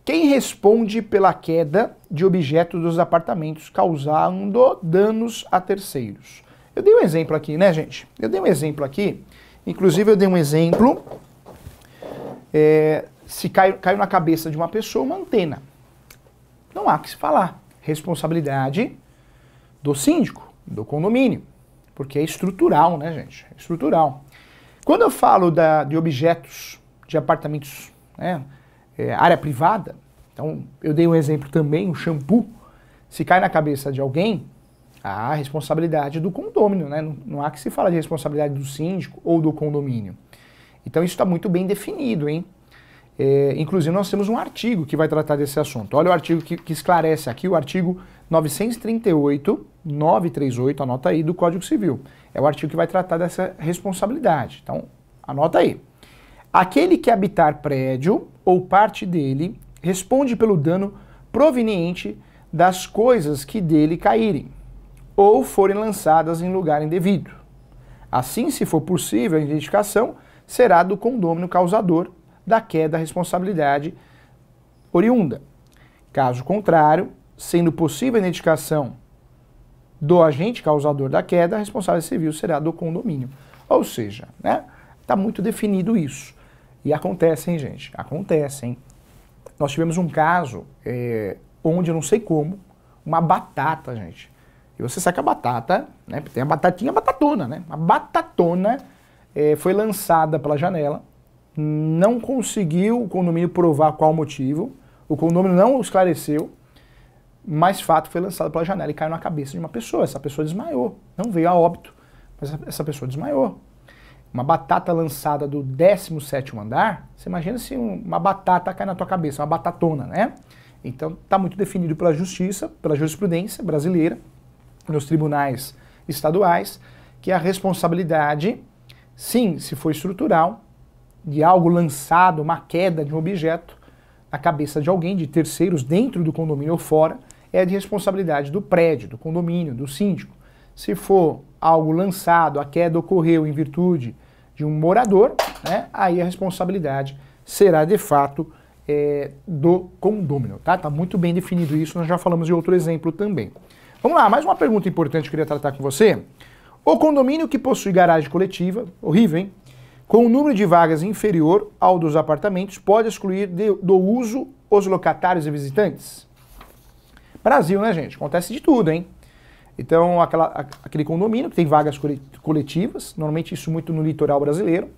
Quem responde pela queda de objetos dos apartamentos causando danos a terceiros? Eu dei um exemplo aqui, né, gente? Eu dei um exemplo aqui. Inclusive, eu dei um exemplo. É, se cai, caiu na cabeça de uma pessoa uma antena. Não há que se falar. Responsabilidade do síndico, do condomínio porque é estrutural, né, gente? É estrutural. Quando eu falo da, de objetos, de apartamentos, né, é, área privada, então eu dei um exemplo também, o um shampoo, se cai na cabeça de alguém, a responsabilidade do condomínio, né? Não, não há que se falar de responsabilidade do síndico ou do condomínio. Então isso está muito bem definido, hein? É, inclusive nós temos um artigo que vai tratar desse assunto. Olha o artigo que, que esclarece aqui, o artigo 938 938, anota aí, do Código Civil. É o artigo que vai tratar dessa responsabilidade. Então, anota aí. Aquele que habitar prédio ou parte dele responde pelo dano proveniente das coisas que dele caírem ou forem lançadas em lugar indevido. Assim, se for possível a identificação, será do condômino causador da queda a responsabilidade oriunda. Caso contrário, sendo possível a identificação do agente causador da queda, a responsável civil será do condomínio. Ou seja, né? Está muito definido isso. E acontece, hein, gente? Acontece, hein? Nós tivemos um caso é, onde, eu não sei como, uma batata, gente. E você sabe que a batata, né? Tem a batatinha a batatona, né? A batatona é, foi lançada pela janela, não conseguiu o condomínio provar qual o motivo, o condomínio não esclareceu, mas fato foi lançado pela janela e caiu na cabeça de uma pessoa. Essa pessoa desmaiou. Não veio a óbito, mas essa pessoa desmaiou. Uma batata lançada do 17 andar, você imagina se uma batata cai na tua cabeça, uma batatona, né? Então está muito definido pela justiça, pela jurisprudência brasileira, nos tribunais estaduais, que a responsabilidade, sim, se for estrutural, de algo lançado, uma queda de um objeto na cabeça de alguém, de terceiros dentro do condomínio ou fora, é de responsabilidade do prédio, do condomínio, do síndico. Se for algo lançado, a queda ocorreu em virtude de um morador, né, aí a responsabilidade será de fato é, do condomínio. tá? Tá muito bem definido isso, nós já falamos de outro exemplo também. Vamos lá, mais uma pergunta importante que eu queria tratar com você. O condomínio que possui garagem coletiva, horrível, hein? Com um número de vagas inferior ao dos apartamentos, pode excluir de, do uso os locatários e visitantes? Brasil, né, gente? Acontece de tudo, hein? Então, aquela, aquele condomínio que tem vagas coletivas, normalmente isso muito no litoral brasileiro,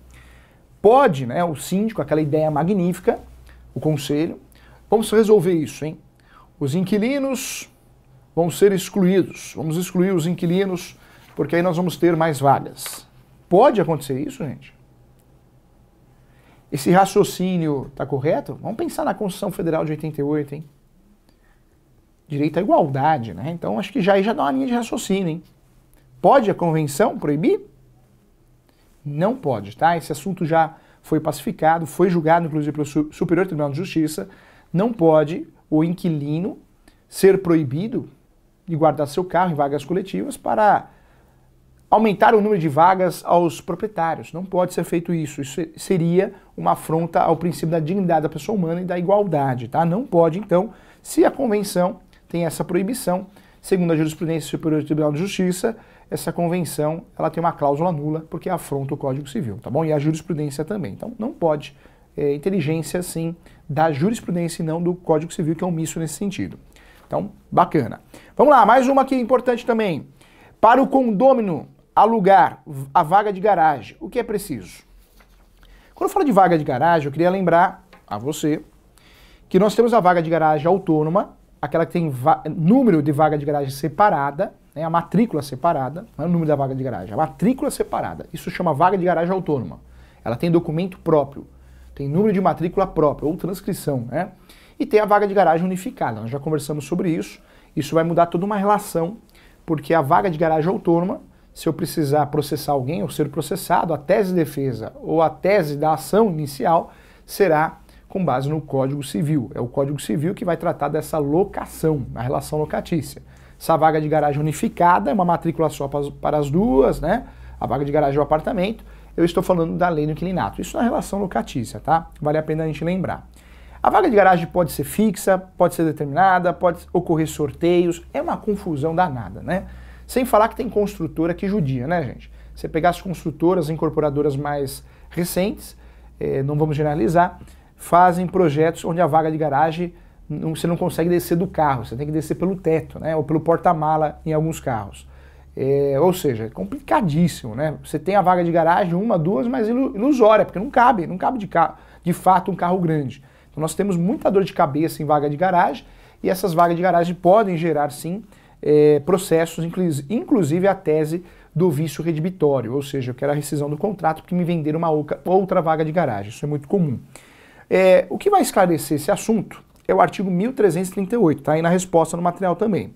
pode, né, o síndico, aquela ideia magnífica, o conselho, vamos resolver isso, hein? Os inquilinos vão ser excluídos, vamos excluir os inquilinos, porque aí nós vamos ter mais vagas. Pode acontecer isso, gente? Esse raciocínio está correto? Vamos pensar na Constituição Federal de 88, hein? direito à igualdade, né? Então acho que já aí já dá uma linha de raciocínio, hein? Pode a convenção proibir? Não pode, tá? Esse assunto já foi pacificado, foi julgado inclusive pelo Superior Tribunal de Justiça. Não pode o inquilino ser proibido de guardar seu carro em vagas coletivas para aumentar o número de vagas aos proprietários. Não pode ser feito isso. Isso seria uma afronta ao princípio da dignidade da pessoa humana e da igualdade, tá? Não pode, então, se a convenção tem essa proibição. Segundo a jurisprudência superior do Tribunal de Justiça, essa convenção ela tem uma cláusula nula porque afronta o Código Civil, tá bom? E a jurisprudência também. Então não pode é, inteligência sim da jurisprudência e não do Código Civil que é omisso nesse sentido. Então bacana. Vamos lá, mais uma aqui é importante também. Para o condômino alugar a vaga de garagem, o que é preciso? Quando eu falo de vaga de garagem, eu queria lembrar a você que nós temos a vaga de garagem autônoma aquela que tem número de vaga de garagem separada, né, a matrícula separada, não é o número da vaga de garagem, é a matrícula separada. Isso chama vaga de garagem autônoma. Ela tem documento próprio, tem número de matrícula próprio ou transcrição, né? E tem a vaga de garagem unificada. Nós já conversamos sobre isso. Isso vai mudar toda uma relação, porque a vaga de garagem autônoma, se eu precisar processar alguém ou ser processado, a tese de defesa ou a tese da ação inicial será com base no Código Civil. É o Código Civil que vai tratar dessa locação, a relação locatícia. Essa vaga de garagem unificada é uma matrícula só para as duas, né? A vaga de garagem é o apartamento. Eu estou falando da lei do inquilinato. Isso na é relação locatícia, tá? Vale a pena a gente lembrar. A vaga de garagem pode ser fixa, pode ser determinada, pode ocorrer sorteios. É uma confusão danada, né? Sem falar que tem construtora que judia, né, gente? Você pegar as construtoras, incorporadoras mais recentes, eh, não vamos generalizar, fazem projetos onde a vaga de garagem não, você não consegue descer do carro, você tem que descer pelo teto, né? Ou pelo porta-mala em alguns carros. É, ou seja, é complicadíssimo, né? Você tem a vaga de garagem, uma, duas, mas ilusória, porque não cabe, não cabe de, de fato um carro grande. Então nós temos muita dor de cabeça em vaga de garagem e essas vagas de garagem podem gerar sim é, processos, inclusive a tese do vício redibitório, ou seja, eu quero a rescisão do contrato porque me venderam uma outra vaga de garagem. Isso é muito comum. É, o que vai esclarecer esse assunto é o artigo 1338, está aí na resposta no material também.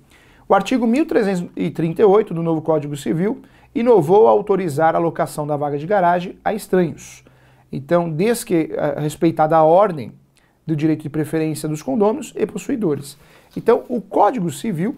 O artigo 1338 do novo Código Civil inovou a autorizar a locação da vaga de garagem a estranhos. Então, desde que eh, respeitada a ordem do direito de preferência dos condôminos e possuidores. Então, o Código Civil,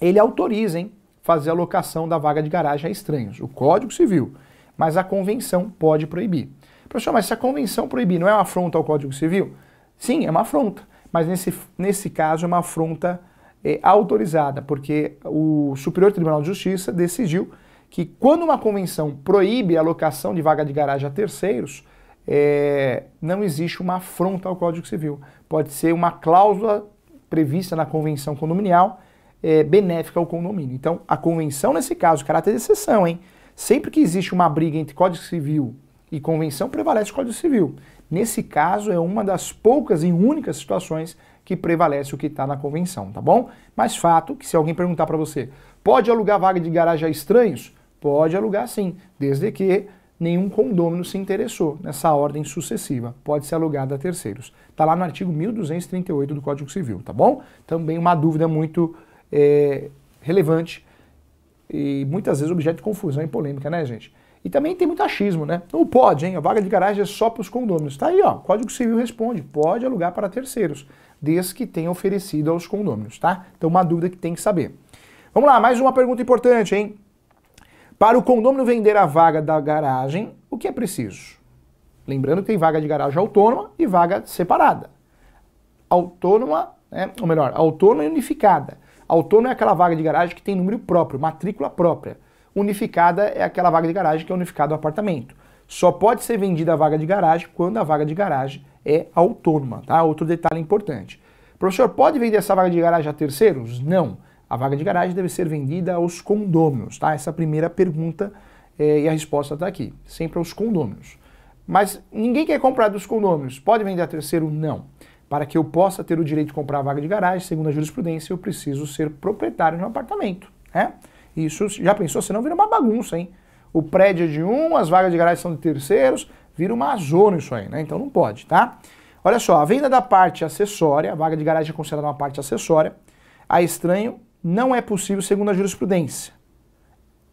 ele autoriza hein, fazer a locação da vaga de garagem a estranhos. O Código Civil. Mas a convenção pode proibir. Professor, mas se a convenção proibir, não é uma afronta ao Código Civil? Sim, é uma afronta. Mas nesse, nesse caso é uma afronta é, autorizada, porque o Superior Tribunal de Justiça decidiu que quando uma convenção proíbe a locação de vaga de garagem a terceiros, é, não existe uma afronta ao Código Civil. Pode ser uma cláusula prevista na convenção condominial é, benéfica ao condomínio. Então, a convenção, nesse caso, caráter de exceção, hein? Sempre que existe uma briga entre Código Civil e convenção prevalece o Código Civil. Nesse caso, é uma das poucas e únicas situações que prevalece o que está na convenção, tá bom? Mas fato que se alguém perguntar para você, pode alugar vaga de garagem a estranhos? Pode alugar sim, desde que nenhum condômino se interessou nessa ordem sucessiva. Pode ser alugada a terceiros. Está lá no artigo 1238 do Código Civil, tá bom? Também uma dúvida muito é, relevante e muitas vezes objeto de confusão e polêmica, né, gente? E também tem muito achismo, né? Não pode, hein? A vaga de garagem é só para os condôminos. Tá aí, ó. Código Civil responde: pode alugar para terceiros, desde que tenha oferecido aos condôminos, tá? Então, uma dúvida que tem que saber. Vamos lá, mais uma pergunta importante, hein? Para o condômino vender a vaga da garagem, o que é preciso? Lembrando que tem vaga de garagem autônoma e vaga separada. Autônoma, né? ou melhor, autônoma e unificada. Autônoma é aquela vaga de garagem que tem número próprio, matrícula própria. Unificada é aquela vaga de garagem que é unificada ao apartamento. Só pode ser vendida a vaga de garagem quando a vaga de garagem é autônoma, tá? Outro detalhe importante. Professor, pode vender essa vaga de garagem a terceiros? Não. A vaga de garagem deve ser vendida aos condôminos, tá? Essa é primeira pergunta é, e a resposta está aqui. Sempre aos condôminos. Mas ninguém quer comprar dos condôminos. Pode vender a terceiro? Não. Para que eu possa ter o direito de comprar a vaga de garagem, segundo a jurisprudência, eu preciso ser proprietário de um apartamento. Né? Isso já pensou, senão vira uma bagunça, hein? O prédio é de um, as vagas de garagem são de terceiros, vira uma zona isso aí, né? Então não pode, tá? Olha só, a venda da parte acessória, a vaga de garagem é considerada uma parte acessória, a estranho não é possível segundo a jurisprudência,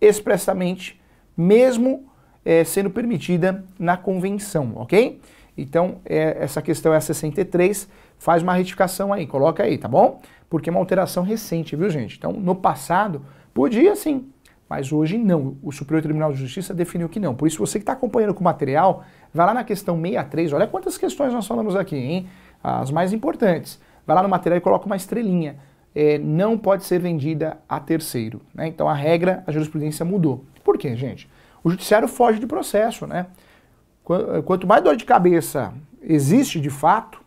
expressamente, mesmo é, sendo permitida na convenção, ok? Então, é, essa questão é a 63, faz uma retificação aí, coloca aí, tá bom? Porque é uma alteração recente, viu gente? Então, no passado Podia sim, mas hoje não. O Superior Tribunal de Justiça definiu que não. Por isso, você que está acompanhando com o material, vai lá na questão 63, olha quantas questões nós falamos aqui, hein? As mais importantes. Vai lá no material e coloca uma estrelinha. É, não pode ser vendida a terceiro. Né? Então a regra, a jurisprudência mudou. Por quê, gente? O judiciário foge de processo, né? Quanto mais dor de cabeça existe de fato,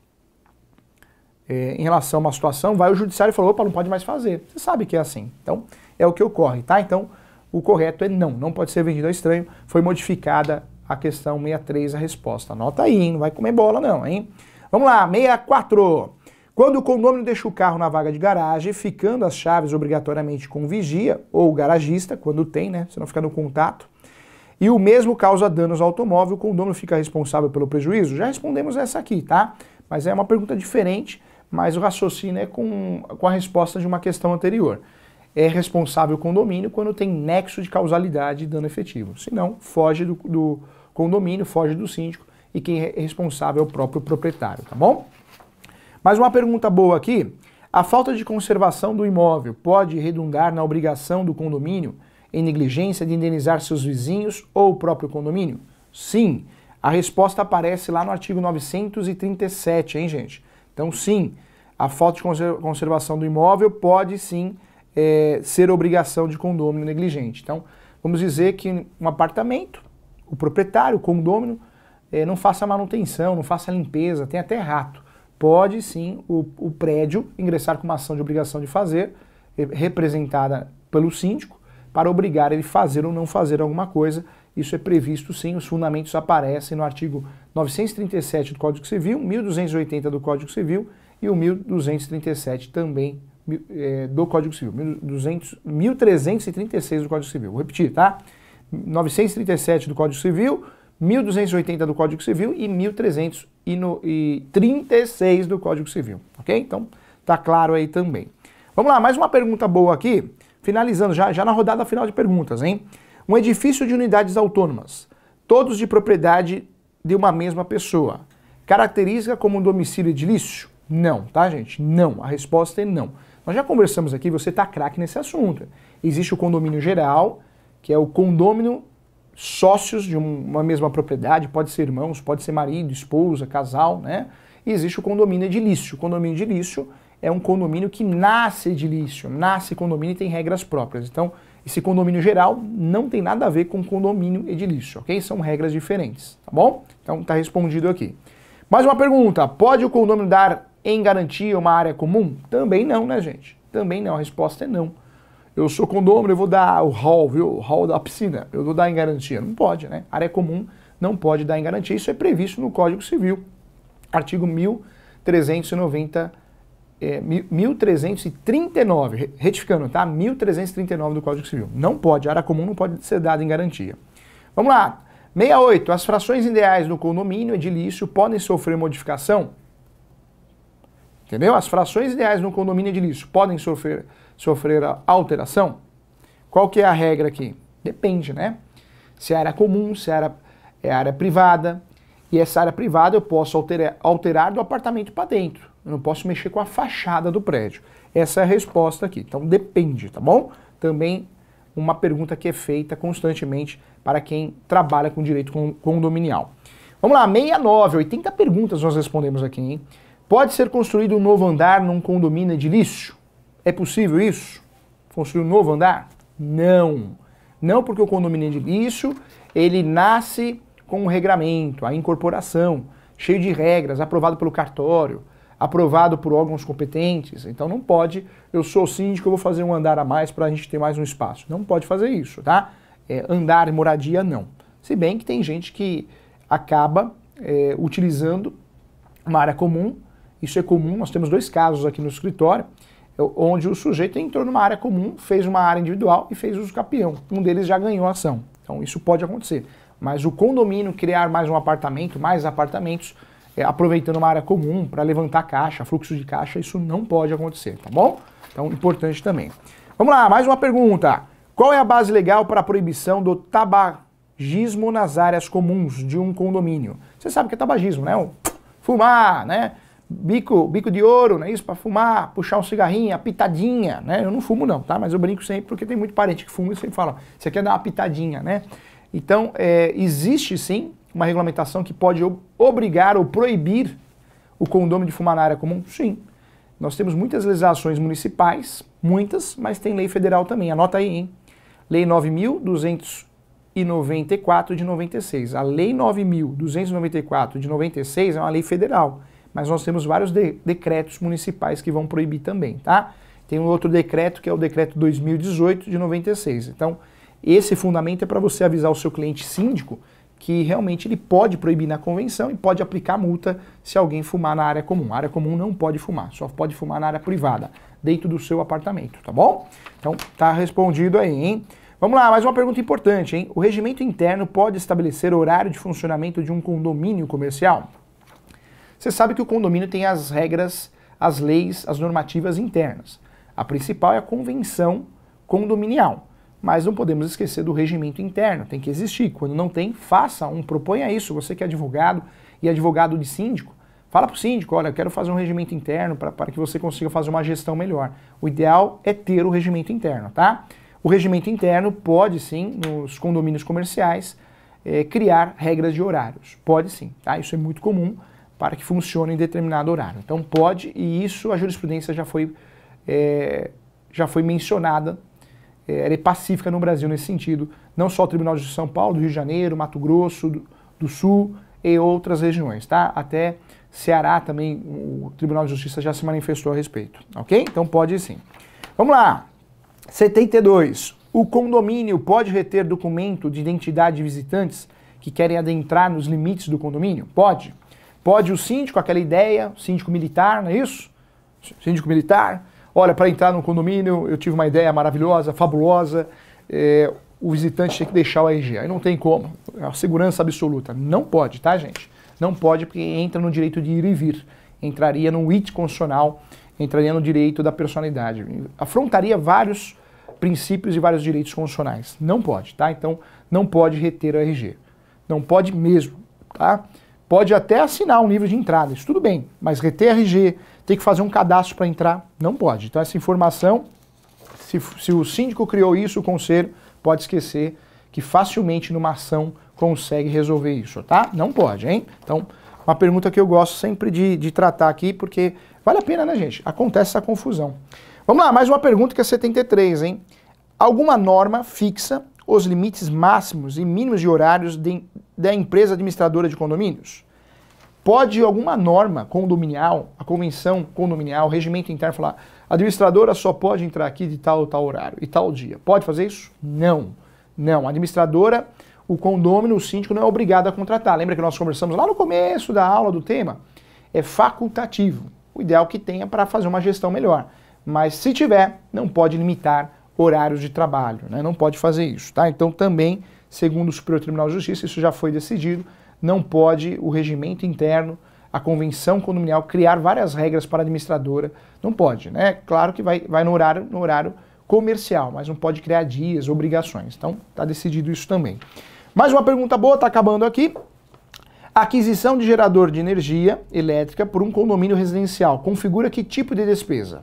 é, em relação a uma situação, vai o judiciário e falou, opa, não pode mais fazer. Você sabe que é assim. Então, é o que ocorre, tá? Então, o correto é não, não pode ser vendido a estranho. Foi modificada a questão 63, a resposta. Anota aí, hein? não vai comer bola não, hein? Vamos lá, 64. Quando o condomínio deixa o carro na vaga de garagem, ficando as chaves obrigatoriamente com o vigia ou o garagista, quando tem, né? Você não fica no contato. E o mesmo causa danos ao automóvel, o condomínio fica responsável pelo prejuízo? Já respondemos essa aqui, tá? Mas é uma pergunta diferente mas o raciocínio é com, com a resposta de uma questão anterior. É responsável o condomínio quando tem nexo de causalidade e dano efetivo. Se não, foge do, do condomínio, foge do síndico e quem é responsável é o próprio proprietário, tá bom? Mais uma pergunta boa aqui. A falta de conservação do imóvel pode redundar na obrigação do condomínio em negligência de indenizar seus vizinhos ou o próprio condomínio? Sim. A resposta aparece lá no artigo 937, hein, gente? Então, sim, a falta de conservação do imóvel pode sim é, ser obrigação de condômino negligente. Então, vamos dizer que um apartamento, o proprietário, o condômino, é, não faça manutenção, não faça limpeza, tem até rato. Pode sim o, o prédio ingressar com uma ação de obrigação de fazer, eh, representada pelo síndico, para obrigar ele a fazer ou não fazer alguma coisa isso é previsto sim, os fundamentos aparecem no artigo 937 do Código Civil, 1280 do Código Civil e o 1237 também é, do Código Civil, 1200, 1336 do Código Civil. Vou repetir, tá? 937 do Código Civil, 1280 do Código Civil e 1336 do Código Civil, ok? Então, tá claro aí também. Vamos lá, mais uma pergunta boa aqui, finalizando já, já na rodada final de perguntas, hein? Um edifício de unidades autônomas, todos de propriedade de uma mesma pessoa. Caracteriza como um domicílio edilício? Não, tá, gente? Não. A resposta é não. Nós já conversamos aqui, você tá craque nesse assunto. Existe o condomínio geral, que é o condômino sócios de uma mesma propriedade, pode ser irmãos, pode ser marido, esposa, casal, né? E existe o condomínio edilício. O condomínio edilício é um condomínio que nasce edilício, nasce condomínio e tem regras próprias. Então, esse condomínio geral não tem nada a ver com condomínio edilício, ok? São regras diferentes, tá bom? Então tá respondido aqui. Mais uma pergunta: pode o condomínio dar em garantia uma área comum? Também não, né, gente? Também não. A resposta é não. Eu sou condomínio, eu vou dar o hall, viu? O hall da piscina, eu vou dar em garantia. Não pode, né? Área comum não pode dar em garantia. Isso é previsto no Código Civil, artigo 1390 é, 1339, retificando, tá? 1339 do Código Civil. Não pode, área comum não pode ser dada em garantia. Vamos lá. 68. As frações ideais do condomínio edilício podem sofrer modificação? Entendeu? As frações ideais no condomínio edilício podem sofrer, sofrer alteração? Qual que é a regra aqui? Depende, né? Se é área comum, se é área, é área privada. E essa área privada eu posso alterar, alterar do apartamento para dentro eu não posso mexer com a fachada do prédio. Essa é a resposta aqui. Então depende, tá bom? Também uma pergunta que é feita constantemente para quem trabalha com direito condominial. Vamos lá, 69, 80 perguntas nós respondemos aqui, hein? Pode ser construído um novo andar num condomínio edilício? É possível isso? Construir um novo andar? Não. Não porque o condomínio é edilício, ele nasce com um regramento, a incorporação, cheio de regras, aprovado pelo cartório aprovado por órgãos competentes. Então não pode, eu sou síndico, eu vou fazer um andar a mais para a gente ter mais um espaço. Não pode fazer isso, tá? É, andar e moradia não. Se bem que tem gente que acaba é, utilizando uma área comum, isso é comum, nós temos dois casos aqui no escritório, é, onde o sujeito entrou numa área comum, fez uma área individual e fez uso capião. Um deles já ganhou a ação. Então isso pode acontecer. Mas o condomínio criar mais um apartamento, mais apartamentos, é, aproveitando uma área comum para levantar caixa, fluxo de caixa, isso não pode acontecer, tá bom? Então, importante também. Vamos lá, mais uma pergunta. Qual é a base legal para a proibição do tabagismo nas áreas comuns de um condomínio? Você sabe o que é tabagismo, né? O fumar, né? Bico, bico de ouro, né? Isso para fumar, puxar um cigarrinho, a pitadinha, né? Eu não fumo não, tá? Mas eu brinco sempre porque tem muito parente que fuma e sempre fala, você quer dar uma pitadinha, né? Então, é, existe sim uma regulamentação que pode obrigar ou proibir o condomínio de fumar na área comum? Sim. Nós temos muitas legislações municipais, muitas, mas tem lei federal também. Anota aí, hein? Lei 9294 de 96. A lei 9294 de 96 é uma lei federal, mas nós temos vários de decretos municipais que vão proibir também, tá? Tem um outro decreto que é o decreto 2018 de 96. Então, esse fundamento é para você avisar o seu cliente síndico que realmente ele pode proibir na convenção e pode aplicar multa se alguém fumar na área comum. A área comum não pode fumar, só pode fumar na área privada, dentro do seu apartamento, tá bom? Então tá respondido aí, hein? Vamos lá, mais uma pergunta importante, hein? O regimento interno pode estabelecer horário de funcionamento de um condomínio comercial? Você sabe que o condomínio tem as regras, as leis, as normativas internas. A principal é a convenção condominial mas não podemos esquecer do regimento interno, tem que existir. Quando não tem, faça um, proponha isso. Você que é advogado e advogado de síndico, fala para o síndico, olha, eu quero fazer um regimento interno para que você consiga fazer uma gestão melhor. O ideal é ter o regimento interno, tá? O regimento interno pode sim, nos condomínios comerciais, é, criar regras de horários. Pode sim, tá? Isso é muito comum para que funcione em determinado horário. Então pode, e isso a jurisprudência já foi, é, já foi mencionada é, era é, pacífica no Brasil nesse sentido, não só o Tribunal de São Paulo, do Rio de Janeiro, Mato Grosso, do, do Sul e outras regiões, tá? Até Ceará também o Tribunal de Justiça já se manifestou a respeito, ok? Então pode sim. Vamos lá. 72. O condomínio pode reter documento de identidade de visitantes que querem adentrar nos limites do condomínio? Pode. Pode o síndico, aquela ideia, síndico militar, não é isso? Síndico militar, Olha, para entrar no condomínio, eu tive uma ideia maravilhosa, fabulosa, é, o visitante tem que deixar o RG. Aí não tem como. É uma segurança absoluta. Não pode, tá, gente? Não pode, porque entra no direito de ir e vir. Entraria no IT constitucional, entraria no direito da personalidade. Afrontaria vários princípios e vários direitos constitucionais. Não pode, tá? Então, não pode reter o RG. Não pode mesmo, tá? Pode até assinar um livro de entrada, isso tudo bem, mas reter RG, tem que fazer um cadastro para entrar, não pode. Então essa informação, se, se o síndico criou isso, o conselho pode esquecer que facilmente numa ação consegue resolver isso, tá? Não pode, hein? Então, uma pergunta que eu gosto sempre de, de tratar aqui, porque vale a pena, né, gente? Acontece essa confusão. Vamos lá, mais uma pergunta que é 73, hein? Alguma norma fixa os limites máximos e mínimos de horários de, da empresa administradora de condomínios? Pode alguma norma condominial, a convenção condominial, regimento interno falar, administradora só pode entrar aqui de tal ou tal horário e tal dia. Pode fazer isso? Não. Não, a administradora, o condômino, o síndico não é obrigado a contratar. Lembra que nós conversamos lá no começo da aula do tema? É facultativo. O ideal é que tenha para fazer uma gestão melhor. Mas se tiver, não pode limitar horários de trabalho, né? não pode fazer isso, tá? Então também, segundo o Superior Tribunal de Justiça, isso já foi decidido, não pode o regimento interno, a convenção condominial, criar várias regras para a administradora. Não pode, né? Claro que vai, vai no, horário, no horário comercial, mas não pode criar dias, obrigações. Então, está decidido isso também. Mais uma pergunta boa, está acabando aqui. Aquisição de gerador de energia elétrica por um condomínio residencial configura que tipo de despesa?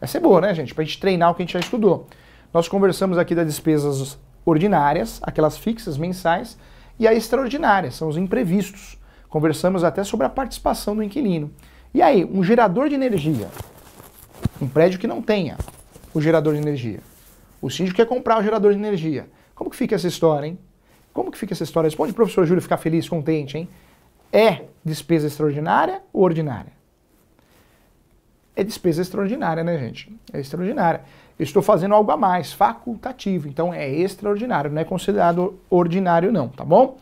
Essa é boa, né, gente? Para a gente treinar o que a gente já estudou. Nós conversamos aqui das despesas ordinárias, aquelas fixas mensais, e a extraordinária, são os imprevistos. Conversamos até sobre a participação do inquilino. E aí, um gerador de energia, um prédio que não tenha o gerador de energia. O síndico quer comprar o gerador de energia. Como que fica essa história, hein? Como que fica essa história? Responde o professor Júlio ficar feliz, contente, hein? É despesa extraordinária ou ordinária? É despesa extraordinária, né, gente? É extraordinária estou fazendo algo a mais, facultativo. Então é extraordinário, não é considerado ordinário não, tá bom?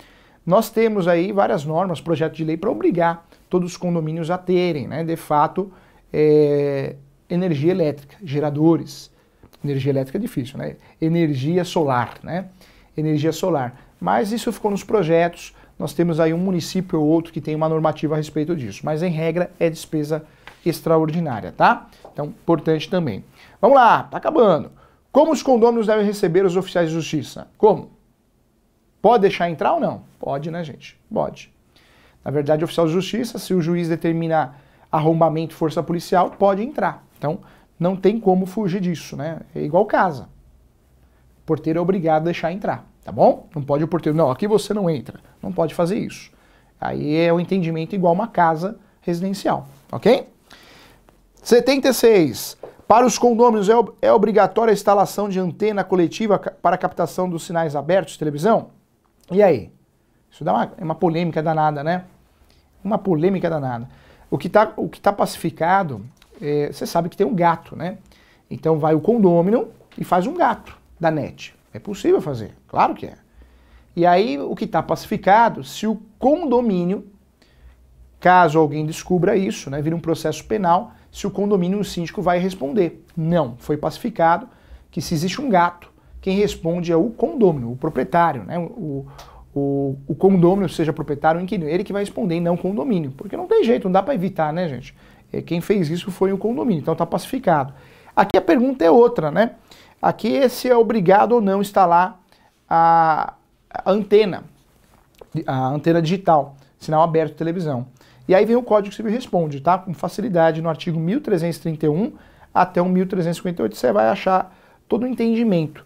Nós temos aí várias normas, projeto de lei para obrigar todos os condomínios a terem, né, de fato, é, energia elétrica, geradores. Energia elétrica é difícil, né? Energia solar, né? Energia solar. Mas isso ficou nos projetos. Nós temos aí um município ou outro que tem uma normativa a respeito disso. Mas em regra é despesa extraordinária, tá? Então, importante também. Vamos lá, tá acabando. Como os condôminos devem receber os oficiais de justiça? Como? Pode deixar entrar ou não? Pode, né, gente? Pode. Na verdade, oficial de justiça, se o juiz determinar arrombamento força policial, pode entrar. Então, não tem como fugir disso, né? É igual casa. O porteiro é obrigado a deixar entrar, tá bom? Não pode o porteiro, não, aqui você não entra. Não pode fazer isso. Aí é o um entendimento igual uma casa residencial, ok? 76. Para os condôminos, é, é, obrigatória a instalação de antena coletiva para captação dos sinais abertos de televisão? E aí? Isso dá uma, uma polêmica danada, né? Uma polêmica danada. O que está tá pacificado, é, você sabe que tem um gato, né? Então vai o condômino e faz um gato da net. É possível fazer, claro que é. E aí o que está pacificado, se o condomínio, caso alguém descubra isso, né, vira um processo penal, se o condomínio o síndico vai responder. Não, foi pacificado que se existe um gato, quem responde é o condomínio, o proprietário, né? O, o, o condomínio, seja proprietário ou inquilino, ele que vai responder e não o condomínio. Porque não tem jeito, não dá para evitar, né, gente? É, quem fez isso foi o condomínio, então está pacificado. Aqui a pergunta é outra, né? Aqui é se é obrigado ou não instalar a, a antena, a antena digital, sinal aberto de televisão. E aí vem o Código Civil Responde, tá? Com facilidade no artigo 1331 até o 1358 você vai achar todo o entendimento.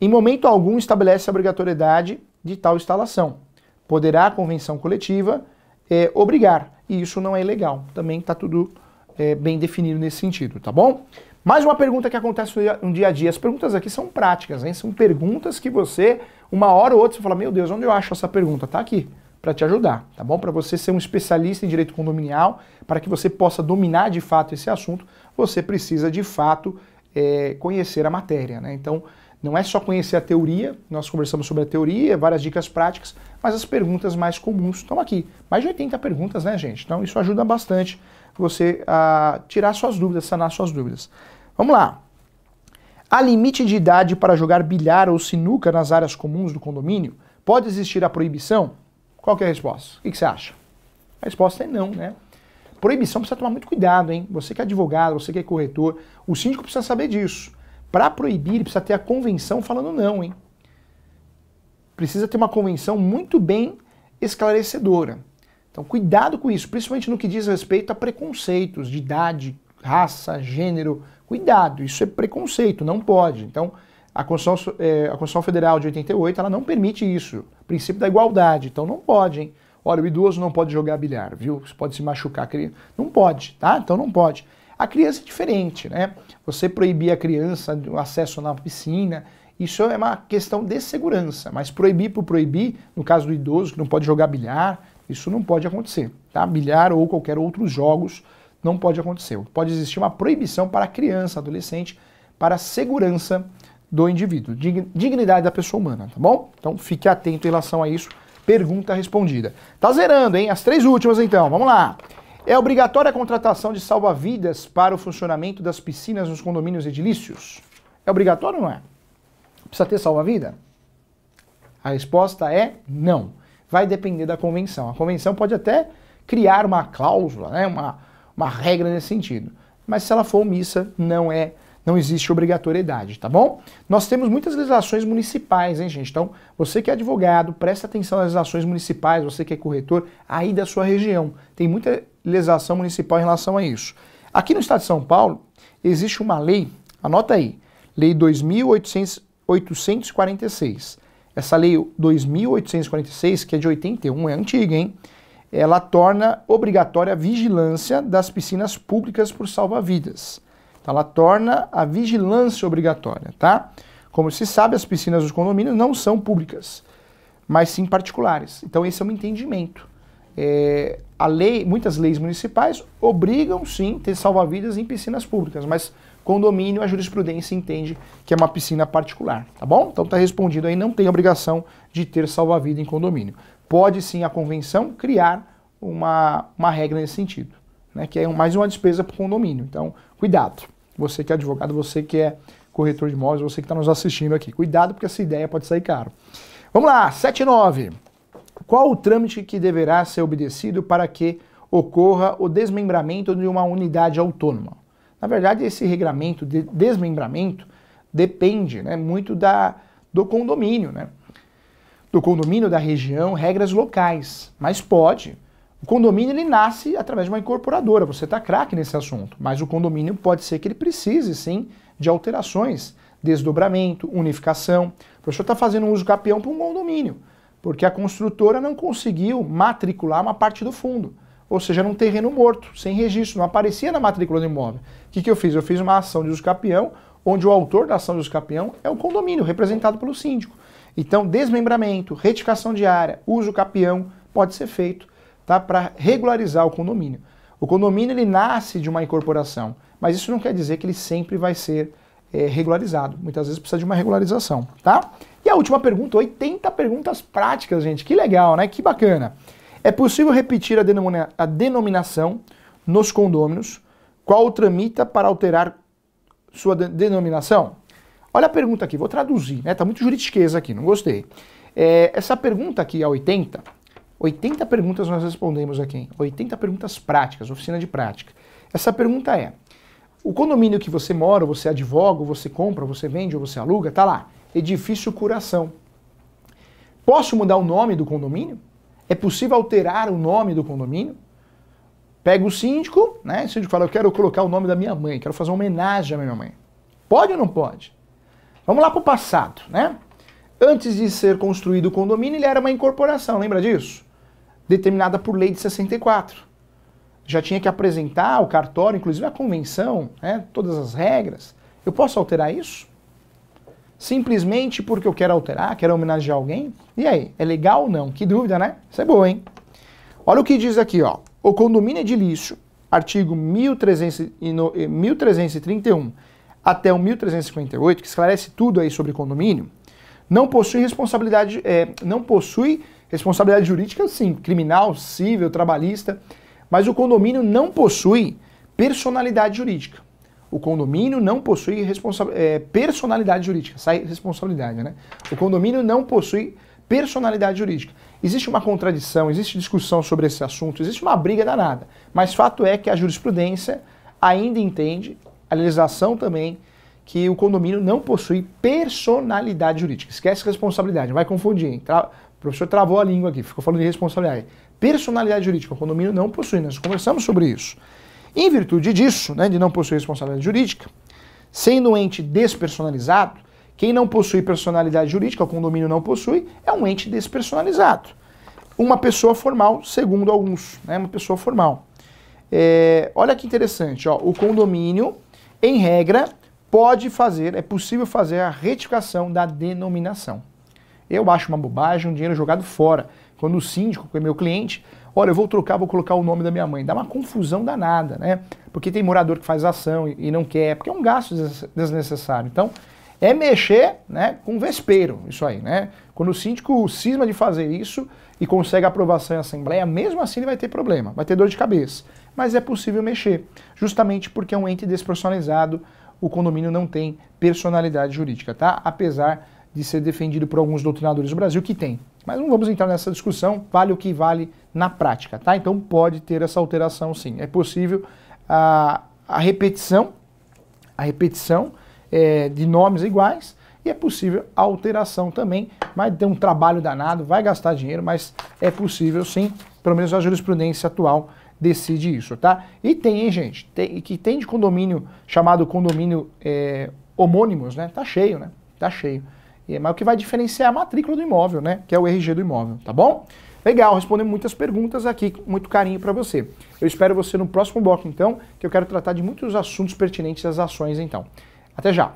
Em momento algum estabelece a obrigatoriedade de tal instalação. Poderá a convenção coletiva é, obrigar, e isso não é ilegal. Também está tudo é, bem definido nesse sentido, tá bom? Mais uma pergunta que acontece no dia a dia. As perguntas aqui são práticas, hein? Né? São perguntas que você, uma hora ou outra, você fala, meu Deus, onde eu acho essa pergunta? Tá aqui para te ajudar, tá bom? Para você ser um especialista em direito condominial, para que você possa dominar de fato esse assunto, você precisa de fato é, conhecer a matéria, né? Então, não é só conhecer a teoria, nós conversamos sobre a teoria, várias dicas práticas, mas as perguntas mais comuns estão aqui. Mais de 80 perguntas, né, gente? Então, isso ajuda bastante você a tirar suas dúvidas, sanar suas dúvidas. Vamos lá. Há limite de idade para jogar bilhar ou sinuca nas áreas comuns do condomínio? Pode existir a proibição? Qual que é a resposta? O que, você acha? A resposta é não, né? Proibição precisa tomar muito cuidado, hein? Você que é advogado, você que é corretor, o síndico precisa saber disso. Para proibir, precisa ter a convenção falando não, hein? Precisa ter uma convenção muito bem esclarecedora. Então, cuidado com isso, principalmente no que diz respeito a preconceitos de idade, raça, gênero. Cuidado, isso é preconceito, não pode. Então, a Constituição, é, a Constituição Federal de 88 ela não permite isso. O princípio da igualdade. Então não pode, hein? Olha, o idoso não pode jogar bilhar, viu? Você pode se machucar. Não pode, tá? Então não pode. A criança é diferente, né? Você proibir a criança o acesso na piscina, isso é uma questão de segurança. Mas proibir por proibir, no caso do idoso que não pode jogar bilhar, isso não pode acontecer, tá? Bilhar ou qualquer outros jogos não pode acontecer. Pode existir uma proibição para a criança, adolescente, para a segurança do indivíduo, dignidade da pessoa humana, tá bom? Então fique atento em relação a isso. Pergunta respondida. Tá zerando, hein? As três últimas então, vamos lá. É obrigatória a contratação de salva-vidas para o funcionamento das piscinas nos condomínios edilícios? É obrigatório ou não é? Precisa ter salva-vida? A resposta é não. Vai depender da convenção. A convenção pode até criar uma cláusula, né? uma, uma regra nesse sentido. Mas se ela for omissa, não é obrigatório não existe obrigatoriedade, tá bom? Nós temos muitas legislações municipais, hein, gente? Então, você que é advogado, presta atenção nas legislações municipais, você que é corretor, aí da sua região. Tem muita legislação municipal em relação a isso. Aqui no estado de São Paulo, existe uma lei, anota aí, Lei 2846. Essa lei 2846, que é de 81, é antiga, hein? Ela torna obrigatória a vigilância das piscinas públicas por salva-vidas. Então, ela torna a vigilância obrigatória, tá? Como se sabe, as piscinas dos condomínios não são públicas, mas sim particulares. Então esse é um entendimento. É, a lei, muitas leis municipais obrigam sim ter salva-vidas em piscinas públicas, mas condomínio, a jurisprudência entende que é uma piscina particular, tá bom? Então tá respondido aí, não tem obrigação de ter salva-vida em condomínio. Pode sim a convenção criar uma, uma regra nesse sentido, né? Que é mais uma despesa para o condomínio. Então, cuidado você que é advogado, você que é corretor de imóveis, você que está nos assistindo aqui. Cuidado, porque essa ideia pode sair caro. Vamos lá, 79. Qual o trâmite que deverá ser obedecido para que ocorra o desmembramento de uma unidade autônoma? Na verdade, esse regramento de desmembramento depende né, muito da, do condomínio, né? Do condomínio, da região, regras locais. Mas pode, o condomínio ele nasce através de uma incorporadora, você está craque nesse assunto, mas o condomínio pode ser que ele precise sim de alterações, desdobramento, unificação. O professor está fazendo um uso capião para um condomínio, porque a construtora não conseguiu matricular uma parte do fundo, ou seja, era um terreno morto, sem registro, não aparecia na matrícula do imóvel. O que, que eu fiz? Eu fiz uma ação de uso capião, onde o autor da ação de uso capião é o condomínio, representado pelo síndico. Então, desmembramento, retificação diária, uso capião pode ser feito tá? para regularizar o condomínio. O condomínio ele nasce de uma incorporação, mas isso não quer dizer que ele sempre vai ser é, regularizado. Muitas vezes precisa de uma regularização, tá? E a última pergunta, 80 perguntas práticas, gente. Que legal, né? Que bacana. É possível repetir a, denomina a denominação nos condôminos? Qual tramita para alterar sua de denominação? Olha a pergunta aqui, vou traduzir, né? Tá muito juridiqueza aqui, não gostei. É, essa pergunta aqui, a 80, 80 perguntas nós respondemos aqui, 80 perguntas práticas, oficina de prática. Essa pergunta é: o condomínio que você mora, você advoga, você compra, você vende ou você aluga, tá lá, edifício curação. Posso mudar o nome do condomínio? É possível alterar o nome do condomínio? Pega o síndico, né? O síndico fala: Eu quero colocar o nome da minha mãe, quero fazer uma homenagem à minha mãe. Pode ou não pode? Vamos lá para o passado, né? Antes de ser construído o condomínio, ele era uma incorporação, lembra disso? determinada por lei de 64. Já tinha que apresentar o cartório, inclusive a convenção, né, todas as regras. Eu posso alterar isso? Simplesmente porque eu quero alterar, quero homenagear alguém? E aí, é legal ou não? Que dúvida, né? Isso é boa, hein? Olha o que diz aqui, ó. O condomínio é edilício, artigo 1331 eh, até o 1358, que esclarece tudo aí sobre condomínio, não possui responsabilidade, é, não possui Responsabilidade jurídica, sim, criminal, civil, trabalhista, mas o condomínio não possui personalidade jurídica. O condomínio não possui responsa é, personalidade jurídica, sai responsabilidade, né? O condomínio não possui personalidade jurídica. Existe uma contradição, existe discussão sobre esse assunto, existe uma briga danada, mas fato é que a jurisprudência ainda entende, a legislação também, que o condomínio não possui personalidade jurídica. Esquece responsabilidade, vai confundir. Tra o professor travou a língua aqui, ficou falando de responsabilidade. Personalidade jurídica, o condomínio não possui, né? nós conversamos sobre isso. Em virtude disso, né, de não possuir responsabilidade jurídica, sendo um ente despersonalizado, quem não possui personalidade jurídica, o condomínio não possui, é um ente despersonalizado. Uma pessoa formal, segundo alguns, né, uma pessoa formal. É, olha que interessante, ó, o condomínio, em regra, pode fazer, é possível fazer a retificação da denominação. Eu acho uma bobagem, um dinheiro jogado fora. Quando o síndico, que é meu cliente, olha, eu vou trocar, vou colocar o nome da minha mãe. Dá uma confusão danada, né? Porque tem morador que faz ação e, não quer, porque é um gasto desnecessário. Então, é mexer né, com vespeiro, isso aí, né? Quando o síndico cisma de fazer isso e consegue aprovação em assembleia, mesmo assim ele vai ter problema, vai ter dor de cabeça. Mas é possível mexer, justamente porque é um ente despersonalizado, o condomínio não tem personalidade jurídica, tá? Apesar de ser defendido por alguns doutrinadores do Brasil, que tem. Mas não vamos entrar nessa discussão, vale o que vale na prática, tá? Então pode ter essa alteração sim. É possível a, a repetição, a repetição é, de nomes iguais e é possível a alteração também. Vai ter um trabalho danado, vai gastar dinheiro, mas é possível sim, pelo menos a jurisprudência atual decide isso, tá? E tem, hein, gente, tem, que tem de condomínio chamado condomínio é, homônimos, né? Tá cheio, né? Tá cheio. Mas o que vai diferenciar é a matrícula do imóvel, né? Que é o RG do imóvel, tá bom? Legal, Respondendo muitas perguntas aqui, muito carinho para você. Eu espero você no próximo bloco, então, que eu quero tratar de muitos assuntos pertinentes às ações, então. Até já!